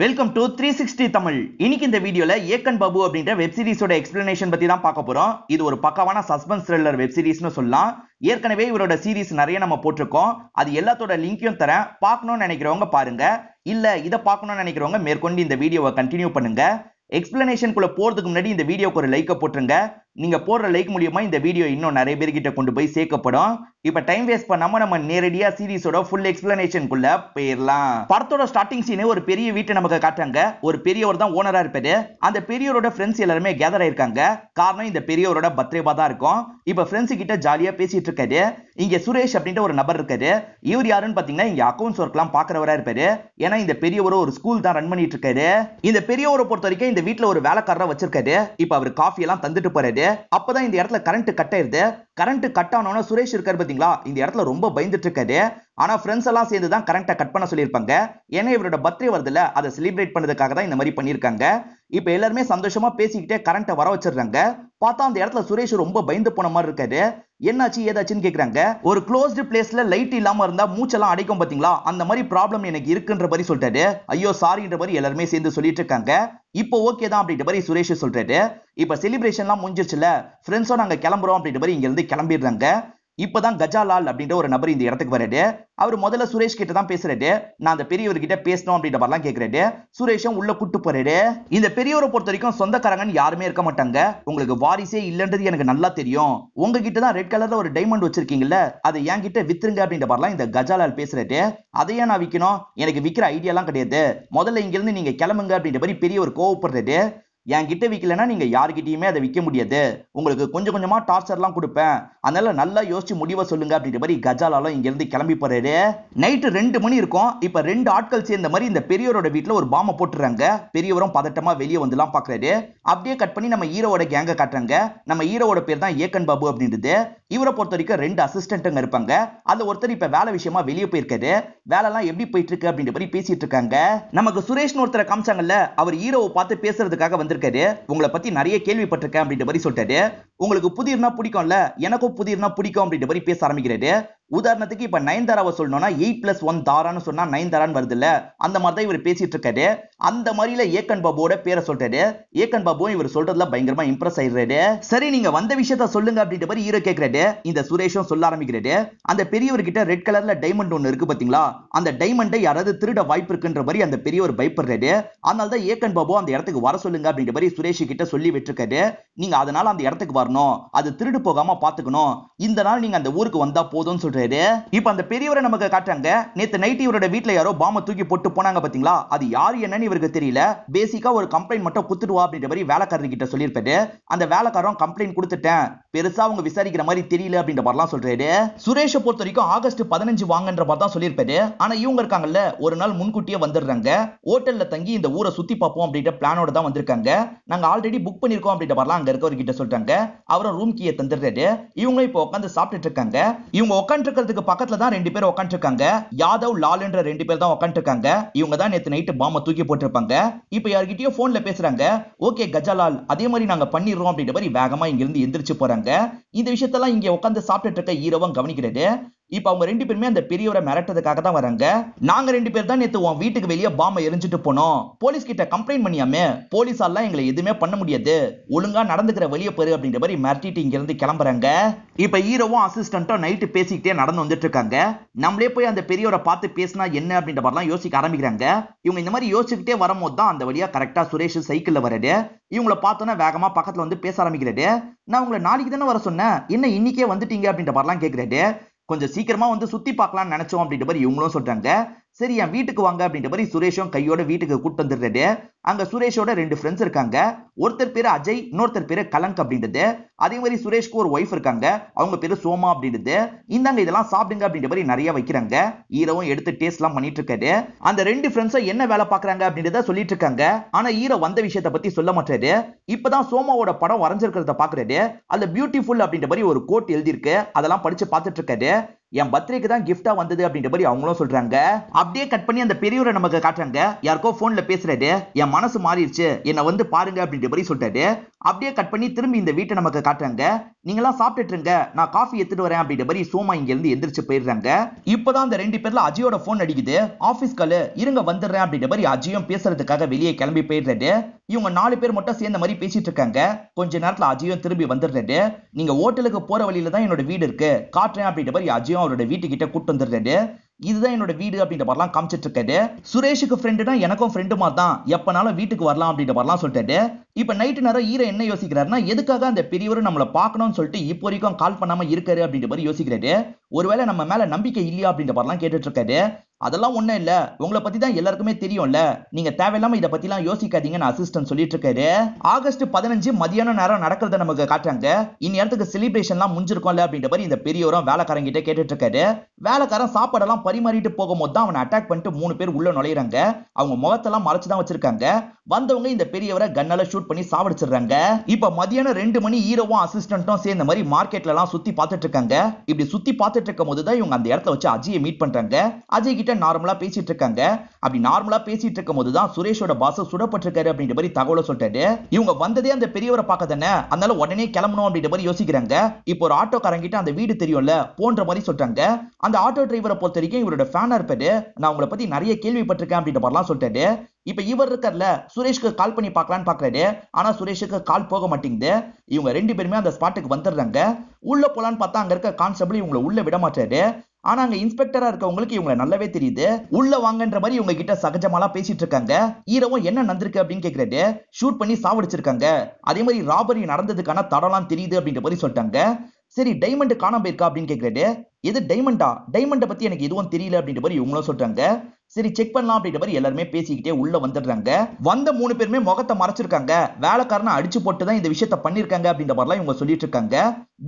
welcome to three sixty Tamil இன்னைக்கு இந்த வீடியோல ஏக்கன் பாபு அப்படின்ற வெப் சீரிஸோட எக்ஸ்பிளனேஷன் பத்தி தான் பார்க்க போறோம் இது ஒரு பக்கவான சஸ்பென்ஸ் த்ரில்லர் வெப் சீரிஸ்னு சொல்லலாம் ஏற்கனவே இவரோட சீரிஸ் நிறைய நம்ம போட்டிருக்கோம் அது எல்லாத்தோட லிங்கையும் தரேன் பார்க்கணும்னு நினைக்கிறவங்க பாருங்க இல்ல இதை பார்க்கணும்னு நினைக்கிறவங்க மேற்கொண்டு இந்த வீடியோவை கண்டினியூ பண்ணுங்க குள்ள போறதுக்கு முன்னாடி இந்த வீடியோக்கு ஒரு லைக்கை போட்டுருங்க நீங்க போடுற லைக் மூலியமா இந்த வீடியோ இன்னும் நிறைய பேர்கிட்ட கொண்டு போய் சேர்க்கப்படும் இப்ப டைம் வேஸ்ட் பண்ணாம நம்ம நேரடியா சீரிஸோட ஃபுல் எக்ஸ்பிளனேஷனுக்குள்ள போயிடலாம் படத்தோட ஸ்டார்டிங் சீனே ஒரு பெரிய வீட்டை நமக்கு காட்டுறாங்க ஒரு பெரியவர் தான் ஓனரா இருப்பாரு அந்த பெரியவரோட ஃப்ரெண்ட்ஸ் எல்லாருமே கேதர் ஆயிருக்காங்க காரணம் இந்த பெரியவரோட பர்த்டேவா தான் இருக்கும் இப்ப ஃப்ரெண்ட்ஸ் கிட்ட ஜாலியா பேசிட்டு இருக்காரு இங்க சுரேஷ் அப்படின்ற ஒரு நபர் இருக்காரு இவர் யாருன்னு பாத்தீங்கன்னா இங்க அக்கௌண்ட்ஸ் எல்லாம் பாக்குறவரா இருப்பாரு ஏன்னா இந்த பெரியவரும் ஒரு ஸ்கூல் தான் ரன் பண்ணிட்டு இருக்காரு இந்த பெரியவரை பொறுத்த வரைக்கும் இந்த வீட்டுல ஒரு வேலைக்காரரை வச்சிருக்காரு இப்ப அவர் காஃபி எல்லாம் தந்துட்டு போறாரு அப்பதான் இந்த இடத்துல கரண்ட் கட் ஆயிருது கரண்ட் கட் ஆனோன்னா சுரேஷ் இருக்காரு பாத்தீங்களா இந்த இடத்துல ரொம்ப பயந்துட்டு இருக்காரு ஆனா ஃப்ரெண்ட்ஸ் எல்லாம் சேர்ந்து தான் கட் பண்ண சொல்லியிருப்பாங்க ஏன்னா இவரோட பர்த்டே வருதுல அதை செலிப்ரேட் பண்ணதுக்காக தான் இந்த மாதிரி பண்ணியிருக்காங்க இப்ப எல்லாருமே சந்தோஷமா பேசிக்கிட்டே கரண்ட்டை வர வச்சிருக்காங்க பார்த்தா அந்த இடத்துல சுரேஷ் ரொம்ப பயந்து போன மாதிரி இருக்காரு என்னாச்சு ஏதாச்சுன்னு கேக்குறாங்க ஒரு க்ளோஸ்டு பிளேஸ்ல லைட் இல்லாம இருந்தா மூச்செல்லாம் அடைக்கும் பாத்தீங்களா அந்த மாதிரி ப்ராப்ளம் எனக்கு இருக்குன்ற மாதிரி சொல்றாரு ஐயோ சாரின்ற மாதிரி எல்லாருமே சேர்ந்து சொல்லிட்டு இருக்காங்க இப்போ ஓகே தான் அப்படின்ற மாதிரி சுரேஷ் சொல்றாரு இப்போ எல்லாம் முடிஞ்சிருச்சுல ஃப்ரெண்ட்ஸோ நாங்க கிளம்புறோம் அப்படின்ற மாதிரி இருந்து கிளம்பிடுறாங்க இப்பதான் கஜாலால் அப்படின்ற ஒரு நபர் இந்த இடத்துக்கு வராரு அவர் முதல்ல சுரேஷ் கிட்ட தான் பேசுறாரு நான் அந்த பெரியவர்கிட்ட பேசணும் அப்படின்ற மாதிரிலாம் கேட்கிறாரு சுரேஷும் உள்ள கூட்டு போறாரு இந்த பெரியவரை பொறுத்த வரைக்கும் சொந்தக்காரங்கன்னு யாருமே இருக்க மாட்டாங்க உங்களுக்கு வாரிசே இல்லைன்றது எனக்கு நல்லா தெரியும் உங்ககிட்ட தான் ரெட் கலர்ல ஒரு டைமண்ட் வச்சிருக்கீங்கல்ல அதை என் கிட்ட வித்துருங்க அப்படின்ற மாதிரிலாம் இந்த கஜாலால் பேசுறாரு அதையே நான் விற்கணும் எனக்கு விற்கிற ஐடியாலாம் கிடையாது முதல்ல இங்கிருந்து நீங்க கிளம்புங்க அப்படின்ற மாதிரி பெரியவர் கோவப்படுறாரு என் கிட்ட விற்கலன்னா நீங்க யாருக்கிட்டயுமே அதை விற்க முடியாது உங்களுக்கு கொஞ்சம் கொஞ்சமா டார்ச்சர்லாம் கொடுப்பேன் அதனால நல்லா யோசிச்சு முடிவை சொல்லுங்க அப்படின்ற மாதிரி கஜாலாலும் இங்க இருந்து கிளம்பி போறாரு நைட்டு ரெண்டு மணி இருக்கும் இப்ப ரெண்டு ஆட்கள் சேர்ந்த மாதிரி இந்த பெரியவரோட வீட்டுல ஒரு பாம்பை போட்டுறாங்க பெரியவரும் பதட்டமா வெளியே வந்துலாம் பாக்குறாரு அப்படியே கட் பண்ணி நம்ம ஹீரோவோட கேங்க காட்டுறாங்க நம்ம ஹீரோவோட பேர் தான் ஏக்கன் பாபு அப்படின்றது இவரை பொறுத்த வரைக்கும் ரெண்டு அசிஸ்டன்ட்டுங்க இருப்பாங்க அதுல ஒருத்தர் இப்ப வேலை விஷயமா வெளியே போயிருக்காரு வேலை எல்லாம் எப்படி போயிட்டு இருக்கு அப்படின்ற மாதிரி பேசிட்டு இருக்காங்க நமக்கு சுரேஷ்னு ஒருத்தர் காமிச்சாங்கல்ல அவர் ஹீரோவை பார்த்து பேசுறதுக்காக வந்து வந்திருக்காரு உங்களை பத்தி நிறைய கேள்விப்பட்டிருக்கேன் அப்படின்ற மாதிரி சொல்லிட்டாரு உங்களுக்கு புதிர்னா பிடிக்கும்ல எனக்கும் புதிர்னா பிடிக்கும் அப்படின்ற மாதிரி பேச ஆரம்பிக்கிறாரு உதாரணத்துக்கு இப்ப நயன்தாராவை சொல்லணும்னா எயிட் பிளஸ் ஒன் தாரான்னு சொன்னா நயன்தாரான்னு வருது இல்ல அந்த மாதிரி தான் இவர் பேசிட்டு இருக்காரு அந்த மாதிரில ஏக்கன் பாபுவோட பேரை சொல்றாரு ஏக்கன் பாபு இவர் சொல்றதுல பயங்கரமா இம்ப்ரெஸ் ஆயிடுறாரு சரி நீங்க வந்த விஷயத்த சொல்லுங்க அப்படின்ற மாதிரி ஹீரோ கேட்கிறாரு இந்த சுரேஷும் சொல்ல ஆரம்பிக்கிறாரு அந்த பெரியவர்கிட்ட ரெட் கலர்ல டைமண்ட் ஒன்னு இருக்கு பாத்தீங்களா அந்த டைமண்டை யாராவது திருட வாய்ப்பு இருக்குன்ற மாதிரி அந்த பெரியவர் பயப்படுறாரு அதனால தான் ஏக்கன் பாபு அந்த இடத்துக்கு வர சொல்லுங்க அப்படின்ற மாதிரி சுரேஷ் கிட்ட சொல்லி விட்டுருக்காரு நீங்க அதனால அந்த இடத்துக்கு வரணும் அது திருடு போகாம பாத்துக்கணும் இந்த நாள் நீங்க அந்த ஊருக்கு வந்தா போதும்னு சொல்லி சொல்றாரு இப்ப அந்த பெரியவரை நமக்கு காட்டுறாங்க நேத்து நைட் இவரோட வீட்டுல யாரோ பாம தூக்கி போட்டு போனாங்க பாத்தீங்களா அது யாரு என்னன்னு இவருக்கு தெரியல பேசிக்கா ஒரு கம்ப்ளைண்ட் மட்டும் குத்துடுவா அப்படின்ற மாதிரி வேலைக்காரர் கிட்ட சொல்லியிருப்பாரு அந்த வேலைக்காரன் கம்ப்ளைண்ட் கொடுத்துட்டேன் பெருசா அவங்க விசாரிக்கிற மாதிரி தெரியல அப்படின்ற மாதிரிலாம் சொல்றாரு சுரேஷை பொறுத்த வரைக்கும் ஆகஸ்ட் பதினஞ்சு வாங்கன்ற மாதிரி தான் சொல்லியிருப்பாரு ஆனா இவங்க இருக்காங்கல்ல ஒரு நாள் முன்கூட்டியே வந்துடுறாங்க ஹோட்டல்ல தங்கி இந்த ஊரை சுத்தி பார்ப்போம் அப்படின்ற பிளானோட தான் வந்திருக்காங்க நாங்க ஆல்ரெடி புக் பண்ணிருக்கோம் அப்படின்ற மாதிரிலாம் அங்க இருக்கவர்கிட்ட கிட்ட சொல்றாங்க அவரும் ரூம் கீயை தந்துடுறாரு இவங்க இப்போ உட்காந்து சாப்பிட்டுட்டு இருக்காங்க இவங்க உட்காந்து உட்காந்துருக்கிறதுக்கு பக்கத்துல தான் ரெண்டு பேர் உட்காந்துருக்காங்க யாதவ் லால் என்ற ரெண்டு பேர் தான் உட்காந்துருக்காங்க இவங்க தான் நேத்து நைட்டு பாம்பை தூக்கி போட்டிருப்பாங்க இப்ப யார்கிட்டயோ போன்ல பேசுறாங்க ஓகே கஜலால் அதே மாதிரி நாங்க பண்ணிடுறோம் அப்படின்ற மாதிரி வேகமா இங்கிருந்து எந்திரிச்சு போறாங்க இந்த விஷயத்தெல்லாம் இங்க உட்காந்து சாப்பிட்டுட்டு இருக்க ஈரவன் கவனிக்கிறது இப்போ அவங்க ரெண்டு பேருமே அந்த பெரியவரை மிரட்டதுக்காக தான் வராங்க நாங்க ரெண்டு பேர் தான் நேத்து உன் வீட்டுக்கு வெளியே பாம்பை எரிஞ்சிட்டு போனோம் போலீஸ் கிட்ட கம்ப்ளைண்ட் பண்ணியாமே போலீஸாலாம் எங்களை எதுவுமே பண்ண முடியாது ஒழுங்கா நடந்துக்கிற வழிய போரு அப்படின்ற மாதிரி மிரட்டிட்டு இங்க இருந்து கிளம்புறாங்க இப்ப ஹீரோவும் அசிஸ்டன்ட்டும் நைட்டு பேசிக்கிட்டே நடந்து வந்துட்டு இருக்காங்க நம்மளே போய் அந்த பெரியவரை பார்த்து பேசினா என்ன அப்படின்ற மாதிரிலாம் யோசிக்க ஆரம்பிக்கிறாங்க இவங்க இந்த மாதிரி யோசிச்சுக்கிட்டே வரும்போது தான் அந்த வழியா கரெக்டா சுரேஷ் சைக்கிள்ல வராது இவங்களை பார்த்தோன்னா வேகமா பக்கத்துல வந்து பேச ஆரம்பிக்கிறாரு நான் உங்களை நாளைக்கு தானே வர சொன்னேன் என்ன இன்னைக்கே வந்துட்டீங்க அப்படின்ற மாதிரிலாம் கேட்கிறாரு கொஞ்சம் சீக்கிரமா வந்து சுத்தி பார்க்கலாம்னு நினைச்சோம் அப்படின்ற மாதிரி இவங்களும் சொல்றாங்க சரி என் வீட்டுக்கு வாங்க அப்படின்ற மாதிரி சுரேஷும் கையோட வீட்டுக்கு கூட்டு வந்துடுறாரு அங்க சுரேஷோட ரெண்டு ஃப்ரெண்ட்ஸ் இருக்காங்க ஒருத்தர் பேரு அஜய் இன்னொருத்தர் பேரு கலங்க் அப்படின்றது அதே மாதிரி சுரேஷ்க்கு ஒரு ஒய்ஃப் இருக்காங்க அவங்க பேரு சோமா அப்படின்றது இந்தாங்க இதெல்லாம் சாப்பிடுங்க அப்படின்ற மாதிரி நிறைய வைக்கிறாங்க ஈரவும் எடுத்து டேஸ்ட் எல்லாம் பண்ணிட்டு இருக்காரு அந்த ரெண்டு ஃப்ரெண்ட்ஸும் என்ன வேலை பாக்குறாங்க அப்படின்றத சொல்லிட்டு இருக்காங்க ஆனா ஈரோ வந்த விஷயத்த பத்தி சொல்ல மாட்டாரு இப்பதான் சோமாவோட படம் வரைஞ்சிருக்கிறத பாக்குறாரு அதுல பியூட்டிஃபுல் அப்படின்ற மாதிரி ஒரு கோட் எழுதியிருக்கு அதெல்லாம் படிச்சு பார்த்துட்டு இருக்காரு என் பர்த்டேக்கு தான் கிஃப்டா வந்தது அப்படின்ற மாதிரி அவங்களும் சொல்றாங்க அப்படியே கட் பண்ணி அந்த பெரியவரை நமக்கு காட்டுறாங்க யாருக்கோ போன்ல பேசுறாரு என் மனசு மாறிடுச்சு என்னை வந்து பாருங்க அப்படின்ற மாதிரி சொல்லிட்டாரு அப்படியே கட் பண்ணி திரும்பி இந்த வீட்டை நமக்கு காட்டுறாங்க நீங்களாம் சாப்பிட்டுட்டு நான் காஃபி எடுத்துட்டு வரேன் அப்படின்ற மாதிரி சோமா இங்க இருந்து எந்திரிச்சு போயிடுறாங்க இப்பதான் அந்த ரெண்டு பேர்ல அஜயோட போன் அடிக்குது ஆபீஸ் காலு இருங்க வந்துடுறேன் அப்படின்ற மாதிரி அஜயும் பேசுறதுக்காக வெளியே கிளம்பி போயிடுறாரு இவங்க நாலு பேர் மட்டும் சேர்ந்த மாதிரி பேசிட்டு இருக்காங்க கொஞ்ச நேரத்துல அஜயம் திரும்பி வந்துடுறாரு நீங்க ஹோட்டலுக்கு போற வழியில தான் என்னோட வீடு இருக்கு காட்டுறேன் அப்படின்ற மாதிரி அஜயும் அவரோட வீட்டுக்கிட்ட கூட்டு வந்துடுறாரு இதுதான் என்னோட வீடு அப்படின்ற மாதிரிலாம் காமிச்சிட்டு இருக்காரு சுரேஷுக்கு ஃப்ரெண்டுனா எனக்கும் ஃப்ரெண்டு மாதிரி தான் எப்பனாலும் வீட்டுக்கு வரலாம் அப்படின்ற மாதிரிலாம் சொல்லிட்டாரு இப்ப நைட்டு நேரம் ஈர என்ன யோசிக்கிறாருன்னா எதுக்காக அந்த பெரியவர் நம்மளை பார்க்கணும்னு சொல்லிட்டு இப்போ வரைக்கும் கால் பண்ணாம இருக்காரு அப்படின்ற மாதிரி யோசிக்கிறாரு ஒருவேளை நம்ம மேல நம்பிக்கை இல்லையா அப்படின்ற எல்லாம் கேட்டுட்டு இருக்காரு அதெல்லாம் ஒண்ணும் இல்ல உங்களை பத்தி தான் எல்லாருக்குமே தெரியும்ல தேவையில்லாம இத இதை எல்லாம் யோசிக்காதீங்கன்னு அசிஸ்டன்ட் சொல்லிட்டு இருக்காரு ஆகஸ்ட் பதினஞ்சு மதியான நேரம் நடக்கிறத நமக்கு காட்டுறாங்க இந்நேரத்துக்கு எல்லாம் முடிஞ்சிருக்கோம்ல அப்படின்ற மாதிரி இந்த பெரியவரும் கிட்ட கேட்டுட்டு இருக்காரு வேலைக்காரன் சாப்பாடெல்லாம் பரிமாறிட்டு போகும்போது தான் அவனை அட்டாக் பண்ணிட்டு மூணு பேர் உள்ள நுழையிறாங்க அவங்க முகத்தெல்லாம் மறைச்சுதான் வச்சிருக்காங்க வந்தவங்க இந்த பெரியவரை கண்ணால ஷூட் ஷூட் பண்ணி சாவடிச்சிடுறாங்க இப்ப மதியானம் ரெண்டு மணி ஹீரோவும் அசிஸ்டன்ட்டும் சேர்ந்த மாதிரி மார்க்கெட்ல எல்லாம் சுத்தி பார்த்துட்டு இருக்காங்க இப்படி சுத்தி பார்த்துட்டு இருக்கும் போது தான் இவங்க அந்த இடத்துல வச்சு அஜயை மீட் பண்றாங்க அஜய் கிட்ட நார்மலா பேசிட்டு இருக்காங்க அப்படி நார்மலா பேசிட்டு இருக்கும் போது தான் சுரேஷோட பாஸ் சுடப்பட்டிருக்காரு அப்படின்ற மாதிரி தகவலை சொல்லிட்டாரு இவங்க வந்ததே அந்த பெரியவரை பார்க்க தானே அதனால உடனே கிளம்பணும் அப்படின்ற மாதிரி யோசிக்கிறாங்க இப்போ ஒரு ஆட்டோக்காரங்கிட்ட அந்த வீடு தெரியும்ல போன்ற மாதிரி சொல்றாங்க அந்த ஆட்டோ டிரைவரை பொறுத்த வரைக்கும் இவரோட ஃபேனா இருப்பாரு நான் உங்களை பத்தி நிறைய கேள்விப்பட்டிருக்கேன் அப்படின்ற மாதிரிலாம் சொல்லிட்டாரு இப்ப இவர் இருக்கார்ல சுரேஷ்க்கு கால் பண்ணி பார்க்கலான்னு பாக்குறாரு ஆனா சுரேஷுக்கு கால் போக மாட்டேங்குது இவங்க ரெண்டு பேருமே அந்த ஸ்பாட்டுக்கு வந்துடுறாங்க உள்ள போலான்னு பார்த்தா அங்க இருக்க கான்ஸ்டபிள் இவங்களை உள்ள விட மாட்டாரு ஆனா அங்க இன்ஸ்பெக்டரா இருக்கவங்களுக்கு இவங்களை நல்லாவே தெரியுது உள்ள வாங்கன்ற மாதிரி இவங்க கிட்ட சகஜமாலாம் பேசிட்டு இருக்காங்க ஈரவும் என்ன நடந்திருக்கு அப்படின்னு கேக்குறாரு ஷூட் பண்ணி சாவடிச்சிருக்காங்க அதே மாதிரி ராபரி நடந்ததுக்கான தடம்லாம் தெரியுது அப்படின்ற மாதிரி சொல்லிட்டாங்க சரி டைமண்ட் காணாம போயிருக்கா அப்படின்னு கேக்குறாரு எது டைமண்டா டைமண்டை பத்தி எனக்கு எதுவும் தெரியல அப்படின்ற மாதிரி இவங்களும் சொல்றாங்க சரி செக் பண்ணலாம் அப்படின்ற மாதிரி எல்லாருமே பேசிக்கிட்டே உள்ள வந்துடுறாங்க வந்த மூணு பேருமே முகத்தை மறைச்சிருக்காங்க வேலைக்காரனை அடிச்சு போட்டு தான் இந்த விஷயத்த பண்ணிருக்காங்க அப்படின்ற மாதிரிலாம் இவங்க சொல்லிட்டு இருக்காங்க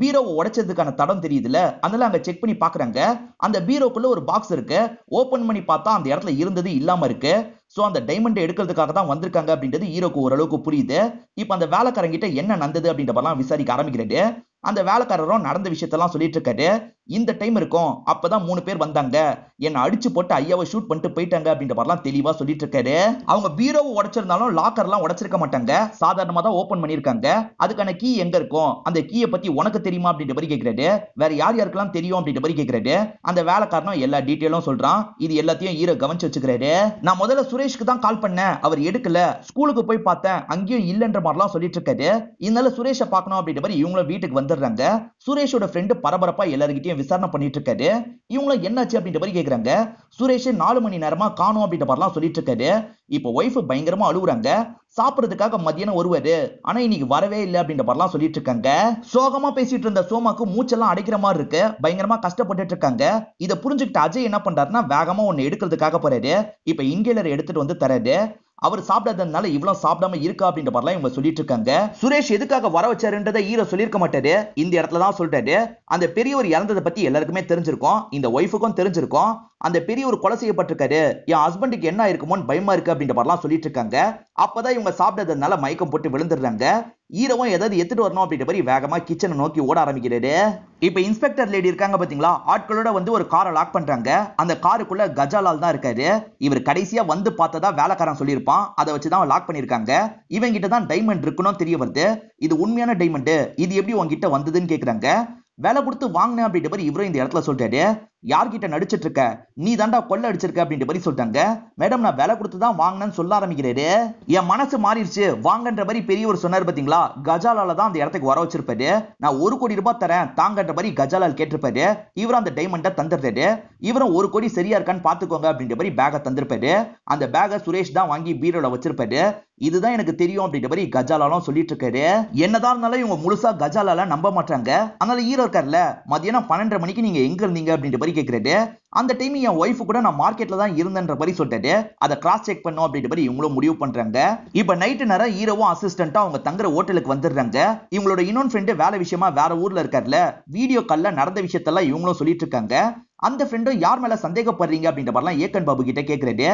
பீரோவை உடைச்சதுக்கான தடம் தெரியுதுல அதனால அங்க செக் பண்ணி பாக்குறாங்க அந்த பீரோக்குள்ள ஒரு பாக்ஸ் இருக்கு ஓபன் பண்ணி பார்த்தா அந்த இடத்துல இருந்தது இல்லாம இருக்கு ஸோ அந்த டைமண்டை எடுக்கிறதுக்காக தான் வந்திருக்காங்க அப்படின்றது ஹீரோக்கு ஓரளவுக்கு புரியுது இப்போ அந்த வேலைக்காரங்கிட்ட என்ன நடந்தது மாதிரி விசாரிக்க ஆரம்பிக்கிறது அந்த வேலைக்காரரும் நடந்த விஷயத்தெல்லாம் சொல்லிட்டு இருக்காரு இந்த டைம் இருக்கும் அப்பதான் மூணு பேர் வந்தாங்க என்னை அடிச்சு போட்டு ஐயாவை ஷூட் பண்ணிட்டு போயிட்டாங்க அப்படின்ற மாதிரிலாம் தெளிவா சொல்லிட்டு இருக்காரு அவங்க பீரோவை உடைச்சிருந்தாலும் லாக்கர்லாம் உடைச்சிருக்க மாட்டாங்க சாதாரணமா தான் ஓபன் பண்ணிருக்காங்க அதுக்கான கீ எங்க இருக்கும் அந்த கீயை பத்தி உனக்கு தெரியுமா அப்படின்ற மாதிரி கேக்குறாரு வேற யார் யாருக்கெல்லாம் தெரியும் அப்படின்ற மாதிரி கேக்குறாரு அந்த காரணம் எல்லா டீட்டெயிலும் சொல்றான் இது எல்லாத்தையும் ஈரோ கவனிச்சு வச்சுக்கிறாரு நான் முதல்ல சுரேஷ்க்கு தான் கால் பண்ணேன் அவர் எடுக்கல ஸ்கூலுக்கு போய் பார்த்தேன் அங்கேயும் இல்லைன்ற மாதிரிலாம் சொல்லிட்டு இருக்காரு இதனால சுரேஷை பார்க்கணும் அப்படின்ற மாதிரி இவங்களும் வீட்டுக்கு வந்துடுறாங்க சுரேஷோட ஃப்ரெண்டு பரபரப்பா எல்லாருக்கிட்டையும் விசாரணை பண்ணிட்டு இருக்காரு இவங்களும் என்னாச்சு அப்படின்ற மாதிரி கேட்குறாங்க சுரேஷ் நாலு மணி நேரமா காணும் அப்படின்ற மாதிரி சொல்லிட்டு இருக்காரு இப்ப ஒய்ஃப் பயங்கரமா அழுகுறாங்க சாப்பிடுறதுக்காக மதியானம் வருவாரு ஆனா இன்னைக்கு வரவே இல்லை அப்படின்ற மாதிரி சொல்லிட்டு இருக்காங்க சோகமா பேசிட்டு இருந்த சோமாக்கு மூச்செல்லாம் அடைக்கிற மாதிரி இருக்கு பயங்கரமா கஷ்டப்பட்டுட்டு இருக்காங்க இதை புரிஞ்சுக்கிட்டு அஜய் என்ன பண்றாருன்னா வேகமா ஒன்னு எடுக்கிறதுக்காக போறாரு இப்ப இங்கேலர் எடுத்துட்டு வந்து தராரு அவர் சாப்பிடாததுனால இவ்வளவு சாப்பிடாம இருக்கா அப்படின்ற மாதிரிலாம் இவங்க சொல்லிட்டு இருக்காங்க சுரேஷ் எதுக்காக வர வச்சாருன்றதை ஹீரோ சொல்லியிருக்க மாட்டாரு இந்த இடத்துல தான் சொல்லிட்டாரு அந்த பெரியவர் இறந்ததை பத்தி எல்லாருக்குமே தெரிஞ்சிருக்கும் இந்த ஒய்ஃபுக்கும் தெரிஞ்சிருக்கும் அந்த பெரிய ஒரு கொலை செய்யப்பட்டிருக்காரு என் ஹஸ்பண்டுக்கு என்ன இருக்குமோன்னு பயமா இருக்கு அப்படின்ற மாதிரிலாம் சொல்லிட்டு இருக்காங்க அப்பதான் இவங்க சாப்பிட்டதுனால மயக்கம் போட்டு விழுந்துடுறாங்க ஈரவும் ஏதாவது எடுத்துட்டு வரணும் அப்படின்ற மாதிரி வேகமா கிச்சனை நோக்கி ஓட ஆரம்பிக்கிறாரு இப்ப இன்ஸ்பெக்டர் லேடி இருக்காங்க பாத்தீங்களா ஆட்களோட வந்து ஒரு காரை லாக் பண்றாங்க அந்த காருக்குள்ள கஜாலால் தான் இருக்காரு இவர் கடைசியா வந்து பார்த்ததா வேலைக்காரன் சொல்லியிருப்பான் அதை வச்சுதான் லாக் பண்ணிருக்காங்க இவங்க தான் டைமண்ட் இருக்குன்னு தெரிய வருது இது உண்மையான டைமண்ட் இது எப்படி உங்ககிட்ட வந்ததுன்னு கேக்குறாங்க வேலை கொடுத்து வாங்கினேன் அப்படின்ற மாதிரி இவரும் இந்த இடத்துல சொல்றாரு யார்கிட்ட நடிச்சிட்டு இருக்க நீ தாண்டா கொள்ள அடிச்சிருக்க அப்படின்ற மாதிரி சொல்லிட்டாங்க மேடம் நான் வேலை கொடுத்து தான் வாங்கினேன்னு சொல்ல ஆரம்பிக்கிறாரு என் மனசு மாறிடுச்சு வாங்கன்ற மாதிரி பெரியவர் சொன்னார் பாத்தீங்களா கஜாலால தான் அந்த இடத்துக்கு வர வச்சிருப்பாரு நான் ஒரு கோடி ரூபாய் தரேன் தாங்கன்ற மாதிரி கஜாலால் கேட்டிருப்பாரு இவரும் அந்த டைமண்டை தந்துருப்பாரு இவரும் ஒரு கோடி சரியா இருக்கான்னு பாத்துக்கோங்க அப்படின்ற மாதிரி பேக தந்திருப்பாரு அந்த பேகை சுரேஷ் தான் வாங்கி பீரோல வச்சிருப்பாரு இதுதான் எனக்கு தெரியும் அப்படின்ற மாதிரி கஜாலாலும் சொல்லிட்டு இருக்காரு என்னதான் இருந்தாலும் இவங்க முழுசா கஜாலால நம்ப மாட்டாங்க அதனால ஹீரோ இருக்கார்ல மதியானம் பன்னெண்டரை மணிக்கு நீங்க எங்க இருந்தீங்க அப்படின்ற பரி கேட்கிறேன் அந்த டைம் என் ஒய்ஃபு கூட நான் மார்க்கெட்ல தான் இருந்தேன்ற பரி சொல்லிட்டு அதை கிராஸ் செக் பண்ணும் அப்படின்ற மாதிரி இவங்களும் முடிவு பண்றாங்க இப்ப நைட்டு நேரம் ஹீரோவும் அசிஸ்டண்டா அவங்க தங்குற ஹோட்டலுக்கு வந்துடுறாங்க இவங்களோட இன்னொன்னு ஃப்ரெண்டு வேலை விஷயமா வேற ஊர்ல இருக்காருல வீடியோ கால்ல நடந்த விஷயத்தெல்லாம் இவங்களும் சொல்லிட்டு இருக்காங்க அந்த ஃப்ரெண்டும் யார் மேல சந்தேகப்படுறீங்க அப்படின்ற மாதிரிலாம் ஏக்கன் பாபு கிட்ட கேட்கிறாரு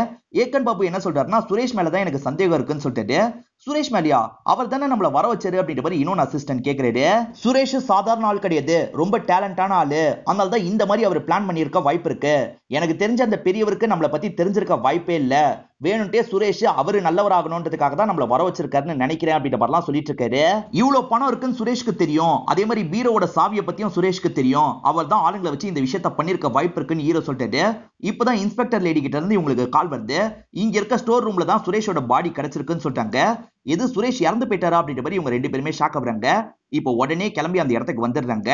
ஏக்கன் பாபு என்ன சொல்றாருன்னா சுரேஷ் மேல தான் எனக்கு சந்தேகம் இருக்குன்னு சொல்லிட்டு சுரேஷ் மேலியா அவர் தானே நம்மள வர வச்சாரு அப்படின்ற மாதிரி இன்னொன்று அசிஸ்டன்ட் கேட்கிறாரு சுரேஷ் சாதாரண ஆள் கிடையாது ரொம்ப டேலண்டான ஆளு அதனால தான் இந்த மாதிரி அவர் பிளான் பண்ணியிருக்க வாய்ப்பு இருக்கு எனக்கு தெரிஞ்ச அந்த பெரியவருக்கு நம்மளை பத்தி தெரிஞ்சிருக்க வாய்ப்பே இல்லை வேணும்ட்டே சுரேஷ் அவர் நல்லவராகணுன்றதுக்காக தான் நம்மள வர வச்சிருக்காருன்னு நினைக்கிறேன் அப்படின்ற மாதிரிலாம் சொல்லிட்டு இருக்காரு இவ்வளவு பணம் இருக்குன்னு சுரேஷ்க்கு தெரியும் அதே மாதிரி பீரோட சாவியை பத்தியும் சுரேஷ்க்கு தெரியும் அவர் தான் ஆளுங்களை வச்சு இந்த விஷயத்த பண்ணிருக்க வாய்ப்பு இருக்குன்னு ஹீரோ சொல்லிட்டு இப்பதான் இன்ஸ்பெக்டர் லேடி கிட்ட இருந்து இவங்களுக்கு கால் வருது இங்க இருக்க ஸ்டோர் ரூம்ல தான் சுரேஷோட பாடி கிடைச்சிருக்குன்னு சொல்லிட்டாங்க எது சுரேஷ் இறந்து போயிட்டாரா அப்படின்ற மாதிரி இவங்க ரெண்டு பேருமே ஷாக் ஆகுறாங்க இப்போ உடனே கிளம்பி அந்த இடத்துக்கு வந்துடுறாங்க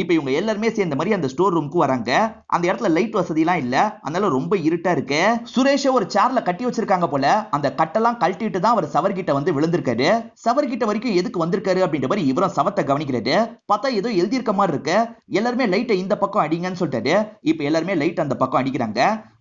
இப்போ இவங்க எல்லாருமே சேர்ந்த மாதிரி அந்த ஸ்டோர் ரூமுக்கு வராங்க அந்த இடத்துல லைட் எல்லாம் இல்ல அதனால ரொம்ப இருட்டா இருக்கு சுரேஷ ஒரு சேர்ல கட்டி வச்சிருக்காங்க போல அந்த கட்டெல்லாம் கழட்டிட்டு தான் அவர் சவர்கிட்ட வந்து விழுந்திருக்காரு சவர்கிட்ட வரைக்கும் எதுக்கு வந்திருக்காரு அப்படின்ற மாதிரி இவரும் சவத்தை கவனிக்கிறாரு பார்த்தா ஏதோ எழுதியிருக்க மாதிரி இருக்கு எல்லாருமே லைட்டை இந்த பக்கம் அடிங்கன்னு சொல்லிட்டாரு இப்போ எல்லாருமே லைட் அந்த பக்கம் அடிக்கிறாங்க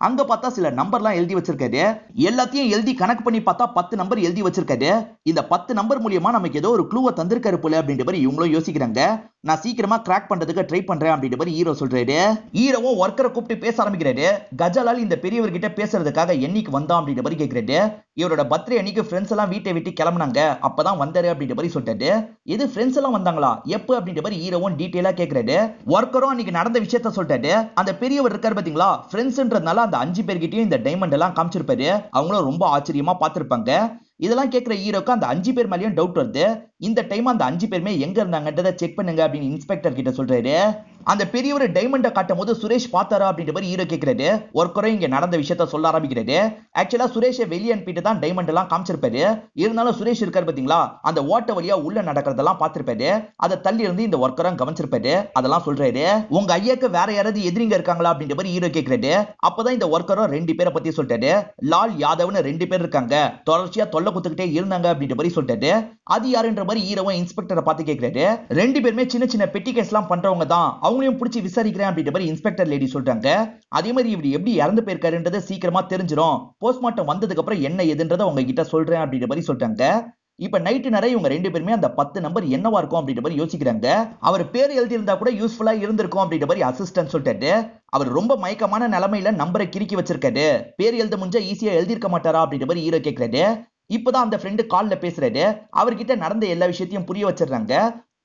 அங்க பார்த்தா சில நம்பர்லாம் எழுதி வச்சிருக்காரு எல்லாத்தையும் எழுதி கணக்கு பண்ணி பார்த்தா பத்து நம்பர் எழுதி வச்சிருக்காரு இந்த பத்து நம்பர் மூலியமா நமக்கு ஏதோ ஒரு க்ளூவை தந்திருக்காரு போல அப்படின்ற மாதிரி மாதிரி இவங்களும் யோசிக்கிறாங்க நான் சீக்கிரமா கிராக் பண்றதுக்கு ட்ரை பண்றேன் அப்படின்ற மாதிரி ஹீரோ சொல்றாரு ஹீரோவும் ஒர்க்கரை கூப்பிட்டு பேச ஆரம்பிக்கிறாரு கஜாலால் இந்த பெரியவர்கிட்ட பேசுறதுக்காக என்னைக்கு வந்தான் அப்படின்ற மாதிரி கேட்கிறாரு இவரோட பர்த்டே அன்னைக்கு ஃப்ரெண்ட்ஸ் எல்லாம் வீட்டை விட்டு கிளம்புனாங்க அப்பதான் வந்தாரு அப்படின்ற மாதிரி சொல்லிட்டாரு எது ஃப்ரெண்ட்ஸ் எல்லாம் வந்தாங்களா எப்போ அப்படின்ற மாதிரி ஹீரோவும் டீட்டெயிலா கேட்கிறாரு ஒர்க்கரும் அன்னைக்கு நடந்த விஷயத்த சொல்லிட்டாரு அந்த பெரியவர் இருக்காரு பாத்தீங்களா ஃப்ரெண்ட்ஸ்ன்றதுனால அந்த அஞ்சு பேர்கிட்டயும் இந்த டைமண்ட் எல்லாம் காமிச்சிருப்பாரு அவங்களும் ரொம்ப ஆச்சரியமா பார்த்திருப்பாங்க இதெல்லாம் கேட்குற ஹீரோக்கு அந்த அஞ்சு பேர் மேலேயும் டவுட் வருது இந்த டைம் அந்த அஞ்சு பேருமே எங்க இருந்தாங்கன்றதை செக் பண்ணுங்க அப்படின்னு இன்ஸ்பெக்டர் கிட்ட சொல்றாரு அந்த பெரியவர் டைமண்டை காட்டும் போது சுரேஷ் பார்த்தாரா அப்படின்ற மாதிரி ஹீரோ கேட்கிறாரு குறை இங்க நடந்த விஷயத்த சொல்ல ஆரம்பிக்கிறாரு ஆக்சுவலா சுரேஷை வெளியே அனுப்பிட்டு தான் டைமண்ட் எல்லாம் காமிச்சிருப்பாரு இருந்தாலும் சுரேஷ் இருக்காரு பாத்தீங்களா அந்த ஓட்ட வழியா உள்ள நடக்கிறதெல்லாம் பார்த்திருப்பாரு அதை தள்ளி இருந்து இந்த ஒர்க்கரும் கவனிச்சிருப்பாரு அதெல்லாம் சொல்றாரு உங்க ஐயாக்கு வேற யாராவது எதிரிங்க இருக்காங்களா அப்படின்ற மாதிரி ஹீரோ கேட்கிறாரு அப்பதான் இந்த ஒர்க்கரும் ரெண்டு பேரை பத்தி சொல்லிட்டாரு லால் யாதவ்னு ரெண்டு பேர் இருக்காங்க தொடர்ச்சியா தொல்லை குத்துக்கிட்டே இருந்தாங்க அப்படின்ற மாதிரி சொல்லிட்டாரு அது யாருன்ற மாதிரி ஹீரோவும் இன்ஸ்பெக்டரை பார்த்து கேட்கிறாரு ரெண்டு பேருமே சின்ன சின்ன பெட்டி கேஸ் எல்லாம் பண்றவங்க தான் அவங்க அவங்களையும் பிடிச்சி விசாரிக்கிறேன் அப்படின்ற மாதிரி இன்ஸ்பெக்டர் லேடி சொல்றாங்க அதே மாதிரி இவர் எப்படி இறந்து போயிருக்காருன்றதை சீக்கிரமா தெரிஞ்சிடும் போஸ்ட்மார்ட்டம் வந்ததுக்கு அப்புறம் என்ன எதுன்றதை அவங்க கிட்ட சொல்றேன் அப்படின்ற மாதிரி சொல்றாங்க இப்ப நைட்டு நிறைய இவங்க ரெண்டு பேருமே அந்த பத்து நம்பர் என்னவா இருக்கும் அப்படின்ற மாதிரி யோசிக்கிறாங்க அவர் பேர் எழுதியிருந்தா கூட யூஸ்ஃபுல்லா இருந்திருக்கும் அப்படின்ற மாதிரி அசிஸ்டன்ட் சொல்லிட்டு அவர் ரொம்ப மயக்கமான நிலைமையில நம்பரை கிறுக்கி வச்சிருக்காரு பேர் எழுத முடிஞ்சா ஈஸியா எழுதியிருக்க மாட்டாரா அப்படின்ற மாதிரி ஹீரோ கேட்கிறாரு இப்பதான் அந்த ஃப்ரெண்டு காலில் பேசுறாரு அவர்கிட்ட நடந்த எல்லா விஷயத்தையும் புரிய வச்சிடறாங்க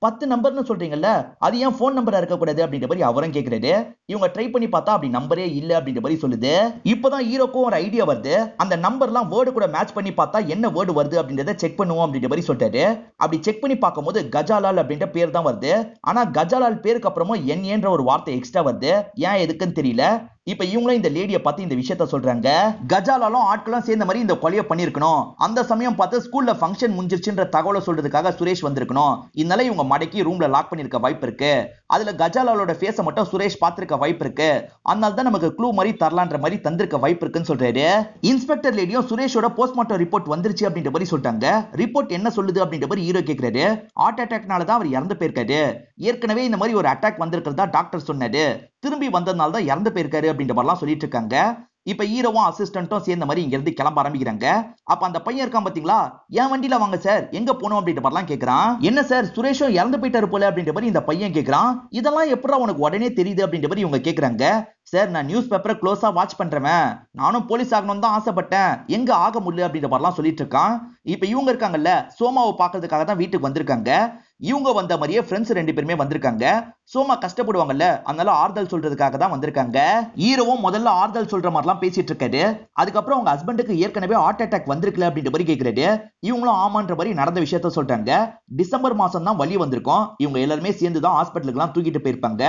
பத்து நம்பர்னு சொல்றீங்கல்ல அது ஏன் ஃபோன் நம்பரா இருக்கக்கூடாது அப்படின்ற மாதிரி அவரும் கேட்கிறாரு இவங்க ட்ரை பண்ணி பார்த்தா அப்படி நம்பரே இல்ல அப்படின்ற மாதிரி சொல்லுது இப்பதான் ஹீரோக்கும் ஒரு ஐடியா வருது அந்த நம்பர்லாம் வேர்டு கூட மேட்ச் பண்ணி பார்த்தா என்ன வேர்டு வருது அப்படின்றத செக் பண்ணுவோம் அப்படின்ற மாதிரி சொல்லிட்டாரு அப்படி செக் பண்ணி பார்க்கும்போது கஜாலால் அப்படின்ற பேர் தான் வருது ஆனா கஜாலால் பேருக்கு அப்புறமும் என் ஒரு வார்த்தை எக்ஸ்ட்ரா வருது ஏன் எதுக்குன்னு தெரியல இப்ப இவங்களும் இந்த லேடியை பார்த்து இந்த விஷயத்த சொல்றாங்க கஜாலாலும் ஆட்களும் சேர்ந்த மாதிரி இந்த கொலையை பண்ணிருக்கணும் அந்த சமயம் பார்த்து ஸ்கூல்ல ஃபங்க்ஷன் முடிஞ்சிருச்சுன்ற தகவலை சொல்றதுக்காக சுரேஷ் வந்திருக்கணும் இதனால இவங்க மடக்கி ரூம்ல லாக் பண்ணிருக்க வாய்ப்பு இருக்கு அதுல கஜாலாலோட ஃபேஸை மட்டும் சுரேஷ் பார்த்திருக்க வாய்ப்பு இருக்கு அதனால தான் நமக்கு க்ளூ மாதிரி தரலான்ற மாதிரி தந்திருக்க வாய்ப்பு இருக்குன்னு சொல்றாரு இன்ஸ்பெக்டர் லேடியும் சுரேஷோட போஸ்ட்மார்ட்டம் ரிப்போர்ட் வந்துருச்சு அப்படின்ற மாதிரி சொல்றாங்க ரிப்போர்ட் என்ன சொல்லுது அப்படின்ற மாதிரி ஹீரோ கேட்கிறாரு ஹார்ட் அட்டாக்னால தான் அவர் இறந்து போயிருக்காரு ஏற்கனவே இந்த மாதிரி ஒரு அட்டாக் வந்திருக்கிறதா டாக்டர் சொன்னாரு திரும்பி வந்ததுனால தான் இறந்து போயிருக்காரு அப்படின்ற மாதிரிலாம் சொல்லிட்டு இருக்காங்க இப்ப ஹீரோவும் அசிஸ்டன்ட்டும் சேர்ந்த மாதிரி இங்க இருந்து கிளம்ப ஆரம்பிக்கிறாங்க அப்ப அந்த பையன் இருக்கான் பாத்தீங்களா என் வண்டியில வாங்க சார் எங்க போனோம் அப்படின்ற மாதிரி கேக்குறான் என்ன சார் சுரேஷும் இறந்து போயிட்டாரு போல அப்படின்ற மாதிரி இந்த பையன் கேக்குறான் இதெல்லாம் எப்படா உனக்கு உடனே தெரியுது அப்படின்ற மாதிரி இவங்க கேக்குறாங்க சார் நான் நியூஸ் பேப்பரை க்ளோஸா வாட்ச் பண்றேன் நானும் போலீஸ் ஆகணும்னு தான் ஆசைப்பட்டேன் எங்க ஆக முடியல அப்படின்ற மாதிரிலாம் சொல்லிட்டு இருக்கான் இப்ப இவங்க இருக்காங்கல்ல சோமாவை பாக்குறதுக்காக தான் வீட்டுக்கு வந்திருக்காங்க இவங்க வந்த மாதிரியே ஃப்ரெண்ட்ஸ் ரெண்டு பேருமே வந்திருக்காங்க சோமா கஷ்டப்படுவாங்கல்ல அதனால ஆறுதல் சொல்றதுக்காக தான் வந்திருக்காங்க ஹீரோவும் முதல்ல ஆறுதல் சொல்ற மாதிரிலாம் பேசிட்டு இருக்காரு அதுக்கப்புறம் அவங்க ஹஸ்பண்டுக்கு ஏற்கனவே ஹார்ட் அட்டாக் வந்திருக்கல அப்படின்ற மாதிரி கேட்கிறாரு இவங்களும் ஆமான்ற மாதிரி நடந்த விஷயத்த சொல்றாங்க டிசம்பர் மாசம் தான் வழி வந்திருக்கும் இவங்க எல்லாருமே சேர்ந்து தான் ஹாஸ்பிட்டலுக்கு எல்லாம் தூக்கிட்டு போயிருப்பாங்க